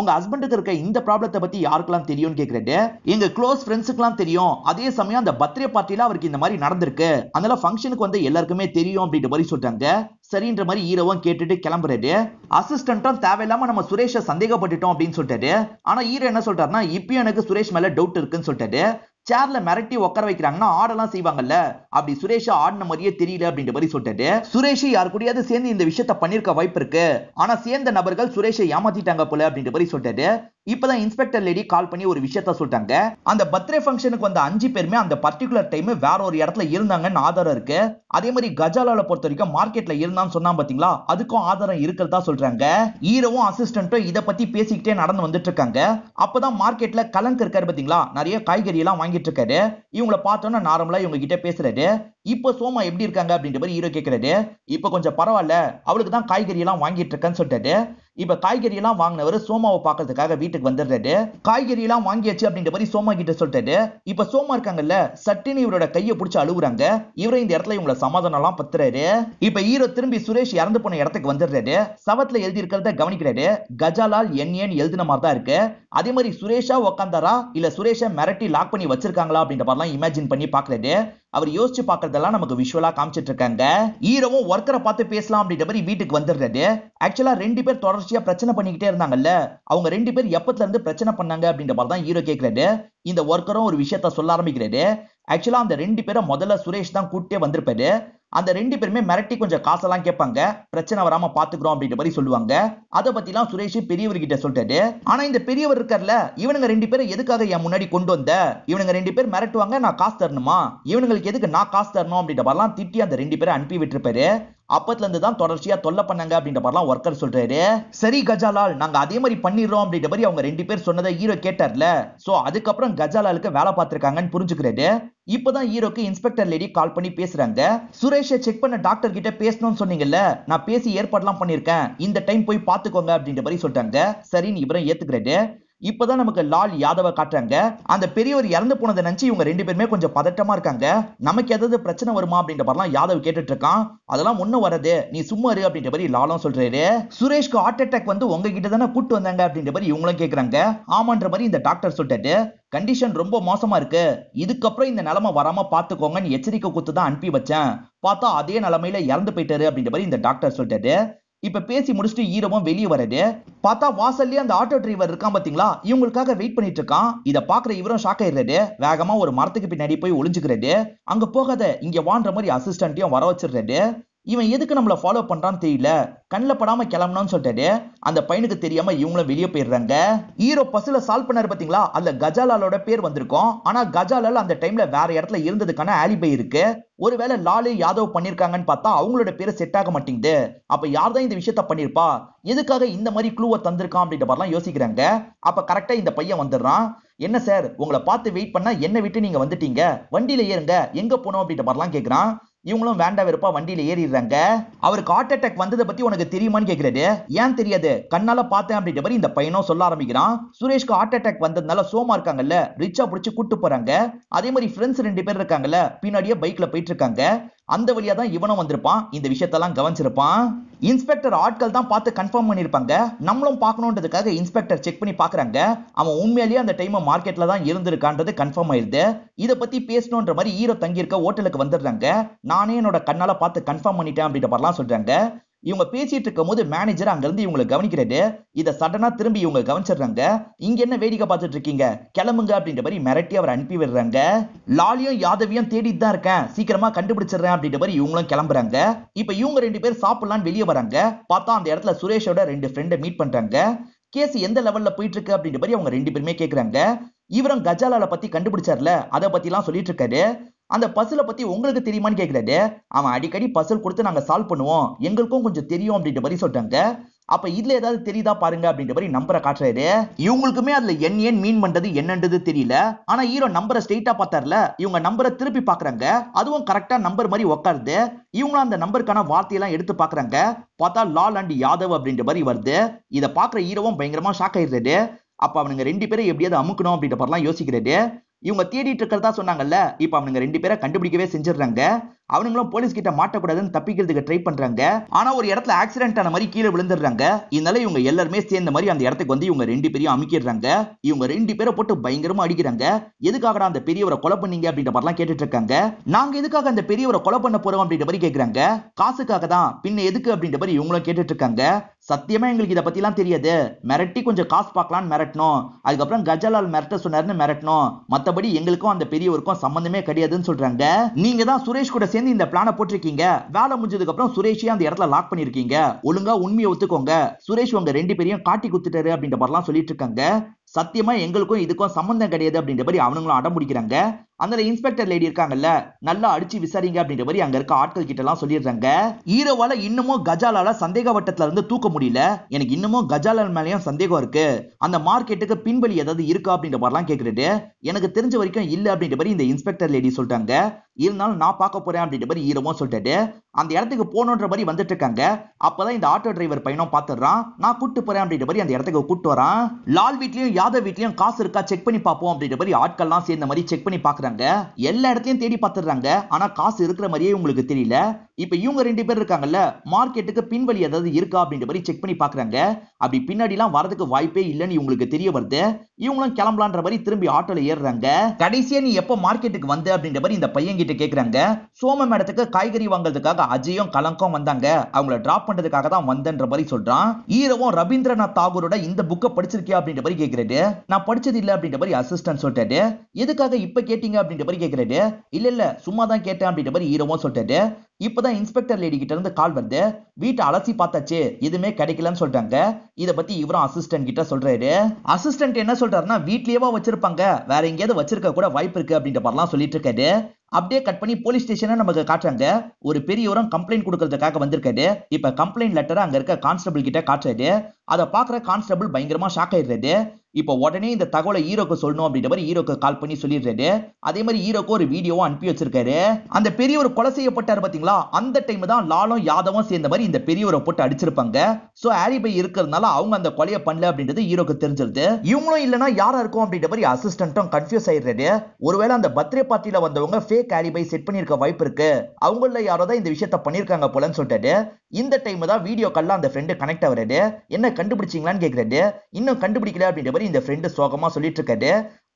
உங்க ஹஸ்பண்டுக்கு இருக்க இந்த ப்ராப்ளத்தை பத்தி யாருக்கெல்லாம் தெரியும்னு கேக்குறது எங்க க்ளோஸ் ஃப்ரெண்ட்ஸுக்கெல்லாம் தெரியும் அதே சமயம் அந்த பர்த்டே பார்ட்டில அவருக்கு இந்த மாதிரி நடந்திருக்கு அதனால ஃபங்க்ஷனுக்கு வந்து எல்லாருக்குமே தெரியும் அப்படின்ற மாதிரி சொல்றாங்க சரின்ற மாதிரி ஹீரோவும் கேட்டுட்டு கிளம்புறாரு அசிஸ்டண்டும் தேவையில்லாம நம்ம சுரேஷ சந்தேகப்பட்டுட்டோம் அப்படின்னு சொல்லிட்டாரு ஆனா ஹீரோ என்ன சொல்றாருன்னா இப்பயும் எனக்கு சுரேஷ் மேல டவுட் இருக்குன்னு சொல்லிட்டாரு சேர்ல மிரட்டி உட்கார வைக்கிறாங்கன்னா ஆடலாம் செய்வாங்கல்ல அப்படி சுரேஷா ஆடின மாதிரியே தெரியல அப்படின்ற மாதிரி சொல்லிட்டு சுரேஷ் யார் கூடயாவது சேர்ந்து இந்த விஷயத்த பண்ணிருக்க வாய்ப்பு இருக்கு ஆனா சேர்ந்த நபர்கள் சுரேஷை ஏமாத்திட்டாங்க போல அப்படின்ற மாதிரி சொல்லிட்டு இப்பதான் இன்ஸ்பெக்டர் லேடி கால் பண்ணி ஒரு விஷயத்த சொல்லிட்டாங்க அந்த பர்த்டே ஃபங்க்ஷனுக்கு வந்த அஞ்சு பேருமே அந்த பர்டிகுலர் டைம் வேற ஒரு இடத்துல இருந்தாங்கன்னு ஆதாரம் இருக்கு அதே மாதிரி கஜாலால பொறுத்த வரைக்கும் மார்க்கெட்ல இருந்தான்னு சொன்னா பாத்தீங்களா அதுக்கும் ஆதாரம் இருக்கிறதா சொல்றாங்க ஹீரோவும் அசிஸ்டன்ட்டும் இதை பத்தி பேசிக்கிட்டே நடந்து வந்துட்டு இருக்காங்க அப்பதான் மார்க்கெட்ல கலங்க் இருக்காரு பாத்தீங்களா நிறைய காய்கறி எல்லாம் வாங்கிட்டு இருக்காரு இவங்கள பார்த்தோன்னா நார்மலா இவங்க கிட்ட பேசுறாரு இப்போ சோமா எப்படி இருக்காங்க அப்படின்ற மாதிரி ஹீரோ கேட்கிறாரு இப்போ கொஞ்சம் பரவாயில்ல அவளுக்கு தான் காய்கறி எல்லாம் வாங்கிட்டு இருக்கேன்னு சொல்லிட்டாரு இப்ப காய்கறி எல்லாம் வாங்கினவர் சோமாவை பாக்கிறதுக்காக வீட்டுக்கு வந்துடுறாரு காய்கறி எல்லாம் வாங்கியாச்சு அப்படின்ற மாதிரி சோமா கிட்ட சொல்லிட்டாரு இப்ப சோமா இருக்காங்கல்ல சட்டினி இவரோட கையை பிடிச்சி அழுகுறாங்க இவரே இந்த இடத்துல இவங்களை சமாதானம் எல்லாம் பத்துறாரு இப்ப ஈரோ திரும்பி சுரேஷ் இறந்து போன இடத்துக்கு வந்துடுறாரு சவத்துல எழுதி இருக்கிறத கவனிக்கிறாரு கஜாலால் என் ஏன் எழுதின மாதிரி தான் இருக்கு அதே மாதிரி சுரேஷா உக்காந்தாரா இல்ல சுரேஷா மிரட்டி லாக் பண்ணி வச்சிருக்காங்களா அப்படின்ற மாதிரிலாம் இமேஜின் பண்ணி பாக்குறாரு அவர் யோசிச்சு பார்க்கறதெல்லாம் நமக்கு விஷுவலா காமிச்சிட்டு இருக்காங்க ஹீரோவும் ஒர்க்கரை பார்த்து பேசலாம் அப்படின்ற மாதிரி வீட்டுக்கு வந்துடுறது ஆக்சுவலா ரெண்டு பேர் தொடர்ச்சியா பிரச்சனை பண்ணிக்கிட்டே இருந்தாங்கல்ல அவங்க ரெண்டு பேர் எப்பத்துல இருந்து பிரச்சனை பண்ணாங்க அப்படின்ற மாதிரி தான் ஹீரோ கேட்கறது இந்த ஒர்க்கரும் ஒரு விஷயத்த சொல்ல ஆரம்பிக்கிறது ஆக்சுவலாக அந்த ரெண்டு பேரும் முதல்ல சுரேஷ் தான் கூட்டே வந்திருப்பாரு அந்த ரெண்டு பேருமே மிரட்டி கொஞ்சம் காசெல்லாம் கேட்பாங்க பிரச்சனை வராம பாத்துக்கிறோம் அப்படின்ற மாதிரி சொல்லுவாங்க அதை பத்திலாம் சுரேஷ் பெரியவர்கிட்ட சொல்லிட்டாரு ஆனா இந்த பெரியவர் இருக்கார்ல இவனுங்க ரெண்டு பேரும் எதுக்காக என் முன்னாடி கொண்டு வந்த இவனுங்க ரெண்டு பேர் மிரட்டுவாங்க நான் காசு தரணுமா இவனுங்களுக்கு எதுக்கு நான் காசு தரணும் அப்படின்ற மாதிரிலாம் திட்டி அந்த ரெண்டு பேரை அனுப்பி விட்டுருப்பாரு அப்பத்துலேருந்து தான் தொடர்ச்சியாக தொல்லை பண்ணாங்க அப்படின்ற மாதிரிலாம் ஒர்க்கர் சொல்கிறாரு சரி கஜாலால் நாங்கள் அதே மாதிரி பண்ணிடுறோம் அப்படின்ற மாதிரி அவங்க ரெண்டு பேர் சொன்னதை ஹீரோ கேட்டார்ல ஸோ அதுக்கப்புறம் கஜாலாலுக்கு வேலை பார்த்துருக்காங்கன்னு புரிஞ்சுக்கிறாரு இப்போதான் ஹீரோக்கு இன்ஸ்பெக்டர் லேடி கால் பண்ணி பேசுறாங்க சுரேஷை செக் பண்ண டாக்டர் கிட்ட பேசணும்னு சொன்னீங்கல்ல நான் பேசி ஏற்பாடுலாம் பண்ணியிருக்கேன் இந்த டைம் போய் பார்த்துக்கோங்க அப்படின்ற மாதிரி சொல்றாங்க சரின்னு இவரம் ஏத்துக்கிறாரு இப்பதான் நமக்கு லால் யாதவ காட்டுறாங்க அந்த பெரியவர் இறந்து போனதை நினைச்சு இவங்க ரெண்டு பேருமே கொஞ்சம் பதட்டமா இருக்காங்க நமக்கு ஏதாவது பிரச்சனை வருமா அப்படின்ற மாதிரிலாம் யாதவ் கேட்டுட்டு இருக்கான் அதெல்லாம் ஒன்னும் வரது நீ சும்மா இரு அப்படின்ற மாதிரி லாலும் சொல்றாரு சுரேஷ்க்கு ஹார்ட் அட்டாக் வந்து உங்ககிட்ட தானே கூட்டு வந்தாங்க அப்படின்ற மாதிரி இவங்களும் கேட்கறாங்க ஆமான்ற மாதிரி இந்த டாக்டர் சொல்லிட்டு கண்டிஷன் ரொம்ப மோசமா இருக்கு இதுக்கப்புறம் இந்த நிலைமை வராம பாத்துக்கோங்கன்னு எச்சரிக்கை குத்து தான் அனுப்பி வச்சேன் பார்த்தா அதே நிலைமையில இறந்து போயிட்டாரு அப்படின்ற மாதிரி இந்த டாக்டர் சொல்லிட்டாரு இப்ப பேசி முடிச்சுட்டு ஈரமும் வெளியே வர்றது பார்த்தா வாசல்லயே அந்த ஆட்டோ டிரைவர் இருக்கான் பாத்தீங்களா இவங்களுக்காக வெயிட் பண்ணிட்டு இருக்கான் இத பாக்குற இவரும் ஷாக் ஆயிடுறது வேகமா ஒரு மரத்துக்கு பின்னாடி போய் ஒளிஞ்சுக்கிறது அங்க போகாத இங்க வான்ற மாதிரி அசிஸ்டன்ட்டையும் வர வச்சிடுறது இவன் எதுக்கு நம்மளை ஃபாலோ பண்ணுறான்னு தெரியல கண்ணில் படாமல் கிளம்பணும்னு சொல்லிட்டு அந்த பையனுக்கு தெரியாமல் இவங்களும் வெளியே போயிடுறாங்க ஹீரோ பஸ்ஸில் சால்வ் பண்ணார் பார்த்தீங்களா அதில் கஜாலாலோட பேர் வந்திருக்கும் ஆனால் கஜாலால் அந்த டைமில் வேற இடத்துல இருந்ததுக்கான ஆலிபை இருக்கு ஒருவேளை லாலு யாதவ் பண்ணியிருக்காங்கன்னு பார்த்தா அவங்களோட பேரை செட் ஆக மாட்டேங்குது அப்போ யார் தான் இந்த விஷயத்த பண்ணியிருப்பா எதுக்காக இந்த மாதிரி க்ளூவை தந்திருக்கான் அப்படின்ற மாதிரிலாம் யோசிக்கிறாங்க அப்போ கரெக்டாக இந்த பையன் வந்துடுறான் என்ன சார் உங்களை பார்த்து வெயிட் பண்ணால் என்னை விட்டு நீங்கள் வந்துட்டீங்க வண்டியில் ஏறுங்க எங்கே போனோம் அப்படின்ற மாதிரிலாம் கேட்குறான் இவங்களும் வேண்டா வெறுப்பா வண்டியில ஏறிடுறாங்க அவருக்கு ஹார்ட் அட்டாக் வந்ததை பத்தி உனக்கு தெரியுமான்னு கேக்குறது ஏன் தெரியாது கண்ணால பார்த்தேன் அப்படின்ற மாதிரி இந்த பையனும் சொல்ல ஆரம்பிக்கிறான் சுரேஷ்க்கு ஹார்ட் அட்டாக் வந்ததுனால சோமா இருக்காங்கல்ல ரிச்சா பிடிச்சி கூட்டு போறாங்க அதே மாதிரி ஃப்ரெண்ட்ஸ் ரெண்டு பேர் இருக்காங்கல்ல பின்னாடியே பைக்ல போயிட்டு இருக்காங்க அந்த வழியா தான் இவனும் வந்திருப்பான் இந்த விஷயத்தெல்லாம் கவனிச்சிருப்பான் இன்ஸ்பெக்டர் ஆட்கள் தான் பார்த்து கன்ஃபார்ம் பண்ணியிருப்பாங்க நம்மளும் பார்க்கணுன்றதுக்காக இன்ஸ்பெக்டர் செக் பண்ணி பார்க்குறாங்க அவன் உண்மையிலேயே அந்த டைம் மார்க்கெட்டில் தான் இருந்திருக்கான்றது கன்ஃபார்ம் ஆயிருது இதை பற்றி பேசணுன்ற மாதிரி ஹீரோ தங்கியிருக்க ஹோட்டலுக்கு வந்துடுறாங்க நானே என்னோட கண்ணால் பார்த்து கன்ஃபார்ம் பண்ணிட்டேன் அப்படின்ற மாதிரிலாம் சொல்கிறாங்க இவங்க பேசிட்டு இருக்கும் போது மேனேஜர் அங்கிருந்து இவங்களை கவனிக்கிறாரு இதை சடனா திரும்பி இவங்க கவனிச்சிடுறாங்க இங்க என்ன வேடிக்கை பார்த்துட்டு இருக்கீங்க கிளம்புங்க அப்படின்ற மாதிரி மிரட்டி அவர் அனுப்பி விடுறாங்க லாலியும் யாதவியும் தேடிட்டு தான் இருக்கேன் சீக்கிரமா கண்டுபிடிச்சிடுறேன் அப்படின்ற மாதிரி இவங்களும் கிளம்புறாங்க இப்ப இவங்க ரெண்டு பேர் சாப்பிடலாம்னு வெளியே வராங்க பார்த்தா அந்த இடத்துல சுரேஷோட ரெண்டு ஃப்ரெண்டை மீட் பண்றாங்க கேஸ் எந்த லெவல்ல போயிட்டு இருக்கு அப்படின்ற மாதிரி அவங்க ரெண்டு பேருமே கேக்குறாங்க இவரும் கஜாலால பத்தி கண்டுபிடிச்சார்ல அதை பத்தி எல்லாம் சொல்லிட்டு இருக்காரு அந்த பசிலை பத்தி உங்களுக்கு தெரியுமான்னு கேட்கிறாரு அவன் அடிக்கடி பசில் கொடுத்து நாங்க சால்வ் பண்ணுவோம் எங்களுக்கும் கொஞ்சம் தெரியும் அப்படின்ற மாதிரி சொல்றாங்க அப்ப இதுல ஏதாவது தெரியுதா பாருங்க அப்படின்ற மாதிரி நம்பரை காட்டுறாரு இவங்களுக்குமே அதுல என் ஏன் மீன் பண்றது என்னன்றது தெரியல ஆனா ஹீரோ நம்பரை ஸ்ட்ரெயிட்டா பார்த்தார்ல இவங்க நம்பரை திருப்பி பாக்குறாங்க அதுவும் கரெக்டா நம்பர் மாதிரி உட்காருது இவங்களும் அந்த நம்பருக்கான வார்த்தையெல்லாம் எடுத்து பாக்குறாங்க பார்த்தா லால் அண்ட் யாதவ் அப்படின்ற மாதிரி வருது இதை பாக்குற ஹீரோவும் பயங்கரமா ஷாக் ஆயிடுறாரு அப்ப அவனுங்க ரெண்டு பேரும் எப்படியாவது அமுக்கணும் அப்படின்ற மாதிரிலாம் யோசிக்கிறாரு இவங்க தேடிட்டு இருக்கிறதா சொன்னாங்கல்ல இப்ப அவனுங்க ரெண்டு பேரை கண்டுபிடிக்கவே செஞ்சிடறாங்க அவனுங்களும் போலீஸ் கிட்ட மாட்டக்கூடாதுன்னு தப்பிக்கிறதுக்கு ட்ரை பண்றாங்க ஆனா ஒரு இடத்துல ஆக்சிடென்ட் ஆன மாதிரி கீழே விழுந்துடுறாங்க இதனால இவங்க எல்லாருமே சேர்ந்த மாதிரி அந்த இடத்துக்கு வந்து இவங்க ரெண்டு பேரையும் அமைக்கிறாங்க இவங்க ரெண்டு பேரை போட்டு பயங்கரமா அடிக்கிறாங்க எதுக்காகடா அந்த பெரியவரை கொலை பண்ணீங்க அப்படின்ற எல்லாம் கேட்டுட்டு இருக்காங்க நாங்க எதுக்காக அந்த பெரியவரை கொலை பண்ண போறோம் அப்படின்ற மாதிரி கேட்கிறாங்க காசுக்காக தான் பின்ன எதுக்கு அப்படின்ற மாதிரி இவங்களும் கேட்டுட்டு இருக்காங்க சத்தியமா எங்களுக்கு இதை பத்திலாம் தெரியாது மிரட்டி கொஞ்சம் காசு பார்க்கலாம்னு மிரட்டணும் அதுக்கப்புறம் கஜலால் மிரட்ட சொன்னாருன்னு மிரட்டணும் மத்த மத்தபடி எங்களுக்கும் அந்த பெரியவருக்கும் சம்பந்தமே கிடையாதுன்னு சொல்றாங்க நீங்க தான் சுரேஷ் கூட சேர்ந்து இந்த பிளான போட்டிருக்கீங்க வேலை முடிஞ்சதுக்கு அப்புறம் சுரேஷையும் அந்த இடத்துல லாக் பண்ணிருக்கீங்க ஒழுங்கா உண்மையை ஒத்துக்கோங்க சுரேஷ் உங்க ரெண்டு பேரையும் காட்டி குத்துட்டாரு அப்படின்ற மாதிரிலாம் சொல்லிட்டு இருக்காங்க சத்தியமா எங்களுக்கும் இதுக்கும் சம்பந்தம் கிடையாது அப்படின்ற மாதிரி அவனுங்களும் அடம் பிடிக்கிறாங்க அந்த இன்ஸ்பெக்டர் லேடி இருக்காங்கல்ல நல்லா அடிச்சு விசாரிங்க அப்படின்ற மாதிரி அங்க இருக்க ஆட்கள் கிட்ட எல்லாம் சொல்லிடுறாங்க ஹீரோவால இன்னமும் கஜாலால சந்தேக வட்டத்துல இருந்து தூக்க முடியல எனக்கு இன்னமும் கஜாலால் மேலயும் சந்தேகம் இருக்கு அந்த மார்க்கெட்டுக்கு பின்பலி ஏதாவது இருக்கா அப்படின்ற மாதிரிலாம் கேக்குறது எனக்கு தெரிஞ்ச வரைக்கும் இல்ல அப்படின்ற மாதிரி இந்த இன்ஸ்பெக்டர் லேடி சொல்லிட்டாங்க இருந்தாலும் நான் பார்க்க போறேன் அப்படின்ற மாதிரி ஈரமும் சொல்லிட்டு அந்த இடத்துக்கு போகணுன்ற மாதிரி வந்துட்டு இருக்காங்க அப்பதான் இந்த ஆட்டோ டிரைவர் பையனும் பாத்துறான் நான் கூட்டு போறேன் அப்படின்ற மாதிரி அந்த இடத்துக்கு கூட்டு வரான் லால் வீட்லயும் யாதவ் வீட்லயும் காசு இருக்கா செக் பண்ணி பார்ப்போம் அப்படின்ற மாதிரி ஆட்கள்லாம் சேர்ந்த மாதிரி செக் பண்ணி பாக்குறாங்க பண்றாங்க எல்லா இடத்தையும் தேடி பார்த்துடுறாங்க ஆனா காசு இருக்கிற மாதிரியே உங்களுக்கு தெரியல இப்ப இவங்க ரெண்டு பேர் இருக்காங்கல்ல மார்க்கெட்டுக்கு பின்வழி ஏதாவது இருக்கா அப்படின்ற மாதிரி செக் பண்ணி பாக்குறாங்க அப்படி பின்னாடி எல்லாம் வரதுக்கு வாய்ப்பே இல்லைன்னு இவங்களுக்கு தெரிய வருது இவங்களும் கிளம்பலான்ற மாதிரி திரும்பி ஆட்டோல ஏறுறாங்க கடைசியா நீ எப்போ மார்க்கெட்டுக்கு வந்த அப்படின்ற மாதிரி இந்த பையன் கிட்ட கேக்குறாங்க சோம மேடத்துக்கு காய்கறி வாங்குறதுக்காக அஜயும் கலங்கம் வந்தாங்க அவங்கள டிராப் பண்றதுக்காக தான் வந்தன்ற மாதிரி சொல்றான் ஈரவும் ரவீந்திரநாத் தாகூரோட இந்த புக்கை படிச்சிருக்கியா அப்படின்ற மாதிரி கேக்குறாரு நான் படிச்சது இல்ல அப்படின்ற மாதிரி அசிஸ்டன்ட் சொல்றாரு எதுக்காக இப்ப கேட்டீங்க கேட்டீங்க அப்படின்ற மாதிரி கேட்கிறாரு இல்ல இல்ல சும்மா தான் கேட்டேன் அப்படின்ற மாதிரி ஹீரோவும் சொல்லிட்டாரு இப்பதான் இன்ஸ்பெக்டர் லேடி கிட்ட இருந்து கால் வருது வீட்டை அலசி பார்த்தாச்சு எதுவுமே கிடைக்கலன்னு சொல்றாங்க இத பத்தி இவரும் அசிஸ்டன்ட் கிட்ட சொல்றாரு அசிஸ்டன்ட் என்ன சொல்றாருன்னா வீட்லயேவா வச்சிருப்பாங்க வேற எங்கேயாவது வச்சிருக்க கூட வாய்ப்பு இருக்கு அப்படின்ற மாதிரிலாம் சொல்லிட்டு இருக்காரு அப்படியே கட் பண்ணி போலீஸ் ஸ்டேஷனை நமக்கு காட்டுறாங்க ஒரு பெரியவரும் கம்ப்ளைண்ட் கொடுக்கறதுக்காக வந்திருக்காரு இப்ப கம்ப்ளைண்ட் லெட்டரை அங்க இருக்க கான்ஸ்டபிள் கிட்ட காட்டுறாரு அதை பாக்குற கான்ஸ்டபிள் பயங்கரமா ஷாக் ஆயிடுறாரு இப்போ உடனே இந்த தகவலை ஹீரோக்கு சொல்லணும் அப்படின்ற மாதிரி ஹீரோக்கு கால் பண்ணி சொல்லிடுறாரு அதே மாதிரி ஹீரோக்கு ஒரு வீடியோவும் அனுப்பி வச்சிருக்காரு அந்த பெரியவர் கொலை செய்யப்பட்டார் பாத்தீங்களா அந்த டைம் தான் லாலும் யாதவும் சேர்ந்த மாதிரி இந்த பெரியவரை போட்டு அடிச்சிருப்பாங்க சோ ஹாரி பை இருக்கிறதுனால அவங்க அந்த கொலையை பண்ணல அப்படின்றது ஹீரோக்கு தெரிஞ்சிருது இவங்களும் இல்லனா யாரா இருக்கும் அப்படின்ற மாதிரி அசிஸ்டன்ட்டும் கன்ஃபியூஸ் ஆயிடுறாரு ஒருவேளை அந்த பர்த்டே பார்ட்டியில வந்தவங்க ஃபேக் ஹாரி பை செட் பண்ணிருக்க வாய்ப்பு இருக்கு அவங்கள யாரோ தான் இந்த விஷயத்த பண்ணிருக்காங்க போலன்னு சொல்லிட்டாரு இந்த டைம் தான் வீடியோ கால்ல அந்த ஃப்ரெண்டு கனெக்ட் ஆகிறாரு என்ன கண்டுபிடிச்சிங்களான்னு கேட்குறாரு இன்னும் கண்டுபிடிக்கல அப்படின்ற மாதிரி இந்த ஃப்ரெண்டு சோகமாக சொல்லிட்டு இருக்காரு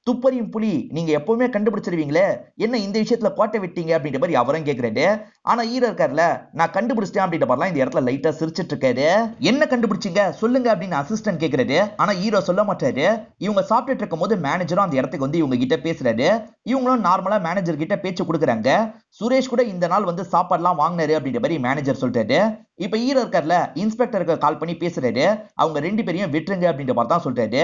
துப்பறியும் புலி நீங்க எப்பவுமே கண்டுபிடிச்சிருவீங்களே என்ன இந்த விஷயத்துல கோட்டை விட்டீங்க அப்படின்ற மாதிரி அவரும் கேட்கிறாரு ஆனா ஈரோ இருக்காருல நான் கண்டுபிடிச்சிட்டேன் அப்படின்ற மாதிரிலாம் இந்த இடத்துல லைட்டா சிரிச்சிட்டு இருக்காரு என்ன கண்டுபிடிச்சிங்க சொல்லுங்க அப்படின்னு அசிஸ்டன்ட் கேட்கிறாரு ஆனா ஹீரோ சொல்ல மாட்டாரு இவங்க சாப்பிட்டு இருக்கும் போது மேனேஜரும் அந்த இடத்துக்கு வந்து இவங்க கிட்ட பேசுறாரு இவங்களும் நார்மலா மேனேஜர் கிட்ட பேச்சு கொடுக்குறாங்க சுரேஷ் கூட இந்த நாள் வந்து சாப்பாடுலாம் வாங்கினாரு அப்படின்ற மாதிரி மேனேஜர் சொல்றாரு இப்ப ஈரோ இருக்காருல இன்ஸ்பெக்டருக்கு கால் பண்ணி பேசுறாரு அவங்க ரெண்டு பேரையும் விட்டுருங்க அப்படின்ற மாதிரி தான் சொல்றாரு